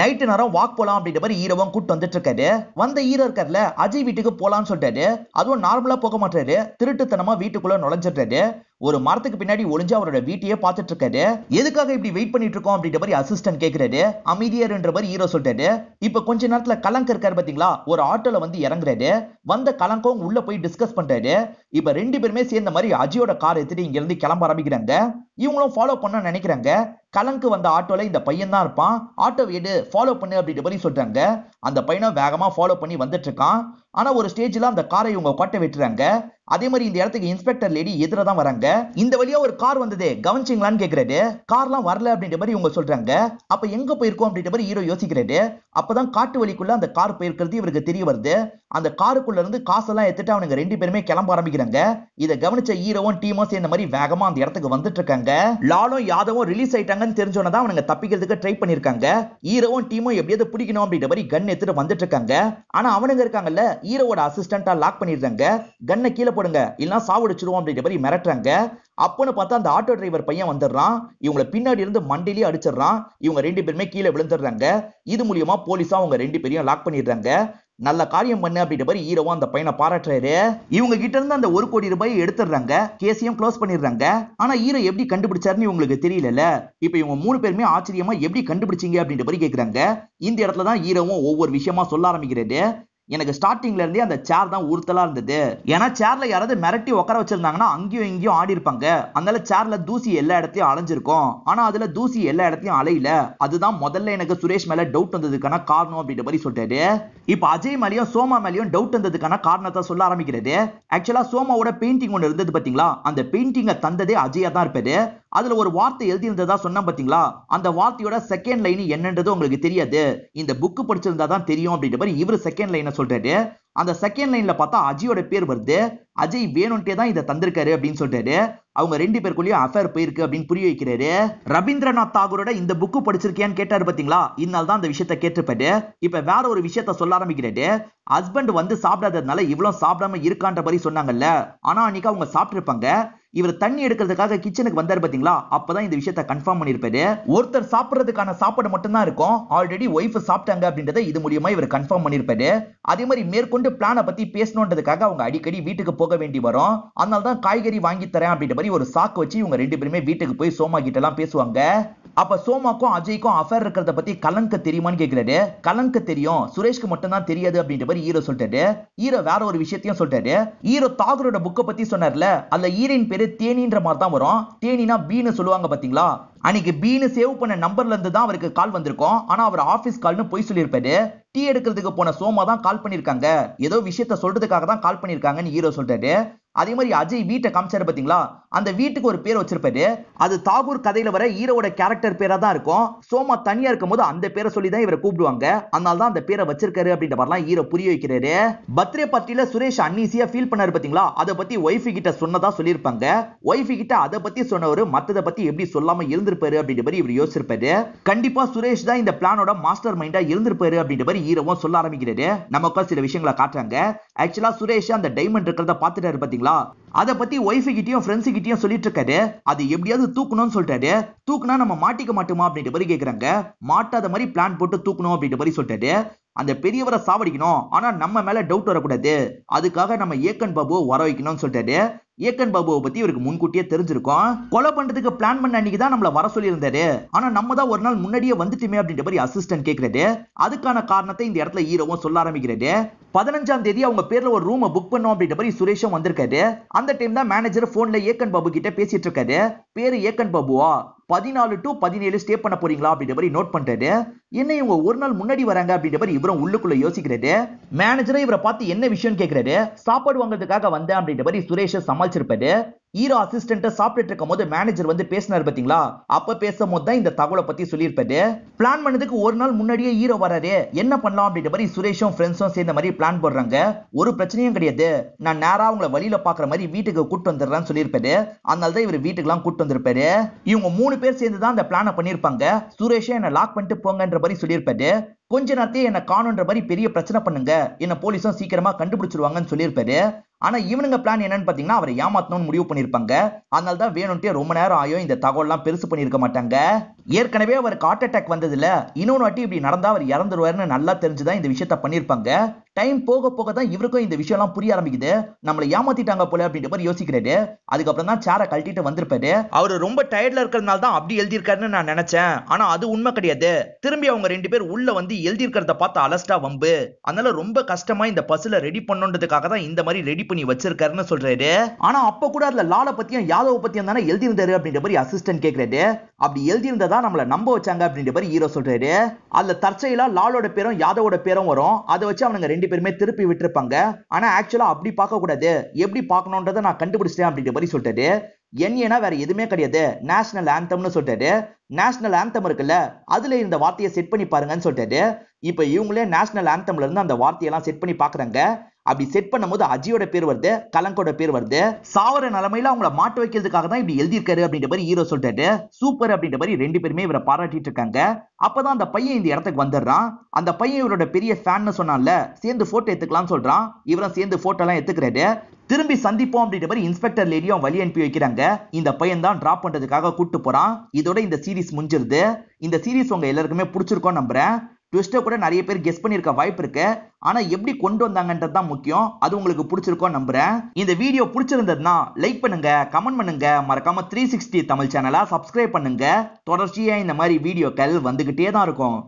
நைட்டு நேரம் வாக் போலாம் அப்படின்ற மாதிரி ஹீரோவும் கூட்டு வந்துட்டு இருக்காரு வந்த ஈரோ இருக்காருல அஜய் வீட்டுக்கு போலாம்னு சொல்லிட்டாரு அதுவும் நார்மலா போக மாட்டாரு திருட்டுத்தனமா வீட்டுக்குள்ள நுழைஞ்சிடுறாரு ஒரு மரத்துக்கு பின்னாடி ஒளிஞ்சு அவரோட வீட்டையே பார்த்துட்டு இருக்காரு எதுக்காக இப்படி வெயிட் பண்ணிட்டு இருக்கோம் அப்படின்ற மாதிரி அசிஸ்டன்ட் கேட்கிறாரு அமைதியர்ன்ற மாதிரி ஹீரோ சொல்றாரு இப்ப கொஞ்ச நேரத்துல கலங்க இருக்காரு பாத்தீங்களா ஒரு ஆட்டோல வந்து இறங்குறாரு வந்த கலங்கம் உள்ள போய் டிஸ்கஸ் பண்றாரு இப்ப ரெண்டு பேருமே சேர்ந்த மாதிரி அஜியோட கார் எடுத்துட்டு இங்க இருந்து கிளம்ப ஆரம்பிக்கிறாங்க இவங்களும் ஃபாலோ பண்ண நினைக்கிறாங்க கலங்கு வந்த ஆட்டோல இந்த பையன் தான் இருப்பான் ஆட்டோ வீடு ஃபாலோ பண்ணு அப்படின்ற மாதிரி சொல்றாங்க அந்த பையனும் வேகமா ஃபாலோ பண்ணி வந்துட்டு இருக்கான் ஆனால் ஒரு ஸ்டேஜில் அந்த காரை இவங்க கொட்டை வெட்டுறாங்க அதே மாதிரி இந்த இடத்துக்கு இன்ஸ்பெக்டர் லேடி எதிராக தான் வராங்க இந்த வழியா ஒரு கார் வந்தது கவனிச்சிங்களான்னு கேட்கறாரு எல்லாம் வரல அப்படின்ற மாதிரி இவங்க சொல்றாங்க அப்ப எங்க போயிருக்கோம் அப்படின்ற மாதிரி ஹீரோ யோசிக்கிறாரு அப்பதான் காட்டு வழிக்குள்ள அந்த கார் போயிருக்கிறது இவருக்கு தெரிய வருது அந்த காருக்குள்ள இருந்து காசெல்லாம் எடுத்துட்டு அவனுங்க ரெண்டு பேருமே கிளம்ப ஆரம்பிக்கிறாங்க இதை கவனிச்ச ஹீரோவும் டீமும் சேர்ந்த மாதிரி வேகமா அந்த இடத்துக்கு வந்துட்டு இருக்காங்க லாலும் யாதவும் ரிலீஸ் ஆயிட்டாங்கன்னு தெரிஞ்சோன்னா அவனுங்க தப்பிக்கிறதுக்கு ட்ரை பண்ணிருக்காங்க ஹீரோவும் டீமும் எப்படியாவது பிடிக்கணும் அப்படின்ற மாதிரி கன் எடுத்துட்டு வந்துட்டு இருக்காங்க ஆனா அவனுங்க இருக்காங்கல்ல ஹீரோவோட அசிஸ்டண்டா லாக் பண்ணிடுறாங்க கண்ணை கீழே போடுங்க இல்லைன்னா சாவடிச்சிருவோம் அப்படின்ற மாதிரி மிரட்டுறாங்க அப்போன்னு பார்த்தா அந்த ஆட்டோ டிரைவர் பையன் வந்துடுறான் இவங்களை பின்னாடி இருந்து மண்டிலேயே அடிச்சிடுறான் இவங்க ரெண்டு பேருமே கீழே விழுந்துடுறாங்க இது மூலியமா போலீஸா அவங்க ரெண்டு பேரையும் லாக் பண்ணிடுறாங்க நல்ல காரியம் பண்ணு அப்படின்ற மாதிரி ஹீரோவா அந்த பையனை பாராட்டுறாரு இவங்க கிட்ட இருந்து அந்த ஒரு கோடி ரூபாய் எடுத்துடுறாங்க கேஸையும் க்ளோஸ் பண்ணிடுறாங்க ஆனா ஹீரோ எப்படி கண்டுபிடிச்சாருன்னு இவங்களுக்கு தெரியல இப்ப இவங்க மூணு பேருமே ஆச்சரியமா எப்படி கண்டுபிடிச்சிங்க அப்படின்ற மாதிரி கேக்குறாங்க இந்த இடத்துல தான் ஹீரோவும் ஒவ்வொரு விஷயமா சொல்ல ஆரம்பிக்கிறது எனக்கு ஸ்டார்டிங்ல இருந்தே அந்த சேர் தான் உறுத்தலா இருந்தது ஏன்னா சேர்ல யாராவது மிரட்டி உட்கார வச்சிருந்தாங்கன்னா அங்கேயும் இங்கேயும் ஆடி இருப்பாங்க அதனால சேர்ல தூசி எல்லா இடத்தையும் அலைஞ்சிருக்கும் ஆனா அதுல தூசி எல்லா இடத்தையும் அலையில அதுதான் முதல்ல எனக்கு சுரேஷ் மேல டவுட் வந்ததுக்கான காரணம் அப்படின்ற மாதிரி சொல்றாரு இப்ப அஜய் மேலயும் சோமா மேலயும் டவுட் வந்ததுக்கான காரணத்தை சொல்ல ஆரம்பிக்கிறது ஆக்சுவலா சோமாவோட பெயிண்டிங் ஒன்று இருந்தது பாத்தீங்களா அந்த பெயிண்டிங்கை தந்ததே அஜயா தான் இருப்பாரு அதுல ஒரு வார்த்தை எழுதி இருந்ததா சொன்னா பாத்தீங்களா அந்த வார்த்தையோட செகண்ட் லைன் என்னன்றது உங்களுக்கு தெரியாது இந்த புக் படிச்சிருந்தா தான் தெரியும் அப்படின்ற மாதிரி இவர் செகண்ட் லைனை சொல்லிட்டாரு அந்த செகண்ட் லைன்ல பார்த்தா அஜயோட பேர் வருது அஜய் வேணும்ட்டே தான் இதை தந்திருக்காரு அப்படின்னு சொல்லிட்டாரு அவங்க ரெண்டு பேருக்குள்ளேயும் அஃபேர் போயிருக்கு அப்படின்னு புரிய வைக்கிறாரு ரவீந்திரநாத் தாகூரோட இந்த புக்கு படிச்சிருக்கியான்னு கேட்டாரு பாத்தீங்களா இதனால தான் அந்த விஷயத்த கேட்டுப்பாரு இப்ப வேற ஒரு விஷயத்த சொல்ல ஆரம்பிக்கிறாரு ஹஸ்பண்ட் வந்து சாப்பிடாததுனால இவ்வளவு சாப்பிடாம இருக்கான்ற மாதிரி சொன்னாங்கல்ல ஆனா அன்னைக்கு அவங்க சாப்பிட்டு இருப்பாங்க இவர் தண்ணி எடுக்கிறதுக்காக கிச்சனுக்கு வந்தார் பார்த்தீங்களா அப்பதான் இந்த விஷயத்த கன்ஃபார்ம் பண்ணியிருப்பாரு ஒருத்தர் சாப்பிட்றதுக்கான சாப்பாடு மட்டும்தான் இருக்கும் ஆல்ரெடி ஒய்ஃப் சாப்பிட்டாங்க அப்படின்றத இது மூலியமா இவர் கன்ஃபார்ம் பண்ணியிருப்பாரு அதே மாதிரி மேற்கொண்டு பிளானை பத்தி பேசணுன்றதுக்காக அவங்க அடிக்கடி வீட்டுக்கு போக வேண்டி வரும் அதனால தான் காய்கறி வாங்கி தரேன் அப்படின்ற மாதிரி ஒரு சாக்கு வச்சு இவங்க ரெண்டு பேருமே வீட்டுக்கு போய் சோமா கிட்ட எல்லாம் பேசுவாங்க அப்ப சோமாக்கும் அஜய்க்கும் அஃபேர் இருக்கிறத பத்தி கலங்க தெரியுமான்னு கேட்கிறாரு கலங்க தெரியும் சுரேஷ்க்கு மட்டும் தான் தெரியாது அப்படின்ற மாதிரி ஹீரோ சொல்லிட்டாரு ஹீரோ வேற ஒரு விஷயத்தையும் சொல்லிட்டாரு ஹீரோ தாகூரோட புக்கை பத்தி சொன்னார்ல அந்த ஹீரோயின் பேரு தேனின்ற மாதிரி தான் வரும் தேனினா பீன்னு சொல்லுவாங்க பாத்தீங்களா அன்னைக்கு பீனு சேவ் பண்ண நம்பர்ல இருந்து தான் அவருக்கு கால் வந்திருக்கும் ஆனா அவர் ஆபீஸ் கால்னு போய் சொல்லியிருப்பாரு டீ எடுக்கிறதுக்கு போன சோமா தான் கால் பண்ணியிருக்காங்க ஏதோ விஷயத்த சொல்றதுக்காக தான் கால் பண்ணியிருக்காங்கன்னு ஹீரோ சொல்றாரு அதே மாதிரி அஜய் வீட்டை காமிச்சாரு பாத்தீங்களா அந்த வீட்டுக்கு ஒரு பேர் வச்சிருப்பாரு அது தாகூர் கதையில வர ஹீரோட கேரக்டர் பேரா தான் இருக்கும் சோமா தனியா இருக்கும் போது அந்த பேரை சொல்லி தான் இவரை கூப்பிடுவாங்க அதனால தான் அந்த பேரை வச்சிருக்காரு அப்படின்ற மாதிரிலாம் ஹீரோ புரிய வைக்கிறாரு பர்த்டே பார்ட்டியில சுரேஷ் அன்னீசியா ஃபீல் பண்ணாரு பாத்தீங்களா அதை பத்தி ஒய்ஃபு கிட்ட சொன்னதா சொல்லியிருப்பாங்க ஒய்ஃபு கிட்ட அதை பத்தி சொன்னவர் மத்ததை பத்தி எப்படி சொல்லாம இருந்திருப்பாரு அப்படின்ற மாதிரி இவர் யோசிச்சிருப்பாரு கண்டிப்பா சுரேஷ் தான் இந்த பிளானோட மாஸ்டர் மைண்டா இருந்திருப்பாரு அப்படின்ற மாதிரி ஹீரோவும் சொல்ல ஆரம்பிக்கிறாரு நமக்கு சில விஷயங்களை காட்டுறாங்க ஆக்சுவலா சுரேஷ் அந்த டைமண்ட் இருக்கிறத பாத்துட்டாரு பாத்தீங்களா அதை பத்தி கிட்டயும் ஃப்ரெண்ட்ஸு கிட்டயும் சொல்லிட்டு இருக்காரு அது எப்படியாவது தூக்கணும்னு சொல்லிட்டாரு தூக்குனா நம்ம மாட்டிக்க மாட்டோமா அப்படின்ற மாதிரி கேக்குறாங்க மாட்டாத மாதிரி பிளான் போட்டு தூக்கணும் அப்படின்ற மாதிரி சொல்லிட்டாரு அந்த பெரியவரை சாவடிக்கணும் ஆனா நம்ம மேல டவுட் வரக்கூடாது அதுக்காக நம்ம ஏக்கன் பாபுவை வர வைக்கணும்னு சொல்லிட்டாரு ஏக்கன் பாபுவை பத்தி இவருக்கு முன்கூட்டியே தெரிஞ்சிருக்கும் கொலை பண்றதுக்கு பிளான் பண்ண அன்னைக்கு தான் நம்மள வர சொல்லியிருந்தாரு ஆனா நம்ம தான் ஒரு நாள் முன்னாடியே வந்துட்டுமே அப்படின்ற மாதிரி அசிஸ்டன்ட் கேக்குறாரு அதுக்கான காரணத்தை இந்த இடத்துல ஹீரோவும் சொல்ல ஆரம்பிக்கிறாரு பதினஞ்சாம் தேதி அவங்க பேர்ல ஒரு ரூமை புக் பண்ணோம் அப்படின்ற மாதிரி சுரேஷும் வந்திருக்காரு அந்த டைம் தான் மேனேஜர் போன்ல ஏக்கன் பாபு கிட்ட பேசிட்டு இருக்காரு பேரு ஏக்கன் பாபுவா பதினாலு டு பதினேழு ஸ்டே பண்ண போறீங்களா அப்படின்ற மாதிரி நோட் பண்றது என்ன இவங்க ஒரு நாள் முன்னாடி வராங்க அப்படின்ற மாதிரி இவரும் உள்ளுக்குள்ள யோசிக்கிறது மேனேஜரை இவரை பார்த்து என்ன விஷயம் கேட்கறது சாப்பாடு வாங்குறதுக்காக வந்தேன் அப்படின்ற மாதிரி சுரேஷை சமாளிச்சிருப்பாரு ஹீரோ அசிஸ்டன்ட்டை சாப்பிட்டுட்டு இருக்கும் போது மேனேஜர் வந்து பேசினார் பார்த்தீங்களா அப்ப பேசும்போது தான் இந்த தகவலை பத்தி சொல்லியிருப்பாரு பிளான் பண்ணதுக்கு ஒரு நாள் முன்னாடியே ஹீரோ வராரு என்ன பண்ணலாம் அப்படின்ற மாதிரி சுரேஷும் ஃப்ரெண்ட்ஸும் சேர்ந்த மாதிரி பிளான் போடுறாங்க ஒரு பிரச்சனையும் கிடையாது நான் நேரா அவங்கள வழியில பாக்குற மாதிரி வீட்டுக்கு கூட்டு வந்துடுறேன்னு சொல்லியிருப்பாரு அதனால தான் இவர் வீட்டுக்குலாம் கூட்டு வந்திருப்பாரு இவங்க மூணு பேர் சேர்ந்து தான் அந்த பிளானை பண்ணியிருப்பாங்க சுரேஷே என்னை லாக் பண்ணிட்டு போங்கன்ற மாதிரி சொல்லியிருப்பாரு கொஞ்ச நேரத்தையே என்ன காணுன்ற மாதிரி பெரிய பிரச்சனை பண்ணுங்க என்ன போலீஸும் சீக்கிரமா கண்டுபிடிச்சிருவாங்கன்னு சொல்லியிருப்பாரு ஆனால் இவனுங்க பிளான் என்னன்னு பார்த்தீங்கன்னா அவரை ஏமாத்தணும்னு முடிவு பண்ணியிருப்பாங்க அதனால தான் வேணும்ட்டே ரொம்ப நேரம் ஆயும் இந்த எல்லாம் பெருசு பண்ணிருக்க மாட்டாங்க ஏற்கனவே அவர் ஹார்ட் அட்டாக் வந்ததுல இன்னொன்னு வாட்டி இப்படி நடந்தா அவர் இறந்துருவாருன்னு நல்லா தெரிஞ்சுதான் இந்த விஷயத்த பண்ணிருப்பாங்க டைம் போக போக தான் இவருக்கும் இந்த எல்லாம் புரிய ஆரம்பிக்குது நம்மளை ஏமாத்திட்டாங்க போல அப்படின்ற மாதிரி யோசிக்கிறாரு அதுக்கப்புறம் தான் சேரை கழட்டிட்டு வந்திருப்பாரு அவர் ரொம்ப டயர்ட்ல இருக்கிறதுனால தான் அப்படி எழுதியிருக்காருன்னு நான் நினைச்சேன் ஆனா அது உண்மை கிடையாது திரும்பி அவங்க ரெண்டு பேர் உள்ள வந்து எழுதியிருக்கிறத பார்த்து அலஸ்டா வம்பு அதனால ரொம்ப கஷ்டமா இந்த பசுல ரெடி பண்ணுன்றதுக்காக தான் இந்த மாதிரி ரெடி பண்ணி வச்சிருக்காருன்னு சொல்றாரு ஆனா அப்ப கூட அதுல லால பத்தியும் யாதவ பத்தியும் தானே எழுதியிருந்தாரு அப்படின்ற மாதிரி அசிஸ்டன்ட் கேட்கிறாரு அப்படி எழுதியிருந்தது தான் நம்மளை நம்ப வச்சாங்க அப்படின்ற மாதிரி ஹீரோ சொல்றாரு அதில் தற்செயலா லாலோட பேரும் யாதவோட பேரும் வரும் அதை வச்சு அவனுங்க ரெண்டு பேருமே திருப்பி விட்டுருப்பாங்க ஆனா ஆக்சுவலா அப்படி பார்க்க கூடாது எப்படி பார்க்கணுன்றதை நான் கண்டுபிடிச்சிட்டேன் அப்படின்ற மாதிரி சொல்லிட்டாரு என்னன்னா வேற எதுவுமே கிடையாது நேஷனல் ஆந்தம்னு சொல்லிட்டாரு நேஷனல் ஆந்தம் இருக்குல்ல அதுல இந்த வார்த்தையை செட் பண்ணி பாருங்கன்னு சொல்லிட்டாரு இப்ப இவங்களே நேஷனல் ஆந்தம்ல இருந்து அந்த வார்த்தையெல்லாம் செட் பண்ணி பாக்குறாங்க அப்படி செட் பண்ணும்போது அஜியோட பேர் வருது கலங்கோட பேர் வருது சாவர நிலைமையில அவங்கள மாட்டு வைக்கிறதுக்காக தான் இப்படி எழுதியிருக்காரு அப்படின்ற மாதிரி ஹீரோ சொல்லிட்டாரு சூப்பர் அப்படின்ற மாதிரி ரெண்டு பேருமே இவரை பாராட்டிட்டு இருக்காங்க அப்பதான் அந்த பையன் இந்த இடத்துக்கு வந்துடுறான் அந்த பையன் இவரோட பெரிய ஃபேன்னு சொன்னான்ல சேர்ந்து போட்டோ எடுத்துக்கலாம்னு சொல்றான் இவரும் சேர்ந்து போட்டோ எல்லாம் எடுத்துக்கிறாரு திரும்பி சந்திப்போம் அப்படின்ற மாதிரி இன்ஸ்பெக்டர் லேடியும் வழி அனுப்பி வைக்கிறாங்க இந்த பையன் தான் டிராப் பண்றதுக்காக கூட்டு போறான் இதோட இந்த சீரீஸ் முடிஞ்சிருது இந்த சீரீஸ் உங்க எல்லாருக்குமே பிடிச்சிருக்கோம் நம்புறேன் ட்விஸ்ட்டை கூட நிறைய பேர் கெஸ் பண்ணியிருக்க வாய்ப்பு இருக்கு ஆனால் எப்படி கொண்டு வந்தாங்கன்றது தான் முக்கியம் அது உங்களுக்கு பிடிச்சிருக்கோ நம்புறேன் இந்த வீடியோ பிடிச்சிருந்ததுன்னா லைக் பண்ணுங்க கமெண்ட் பண்ணுங்க மறக்காம த்ரீ சிக்ஸ்டி தமிழ் சேனலை சப்ஸ்கிரைப் பண்ணுங்க தொடர்ச்சியாக இந்த மாதிரி வீடியோக்கள் வந்துகிட்டே தான் இருக்கும்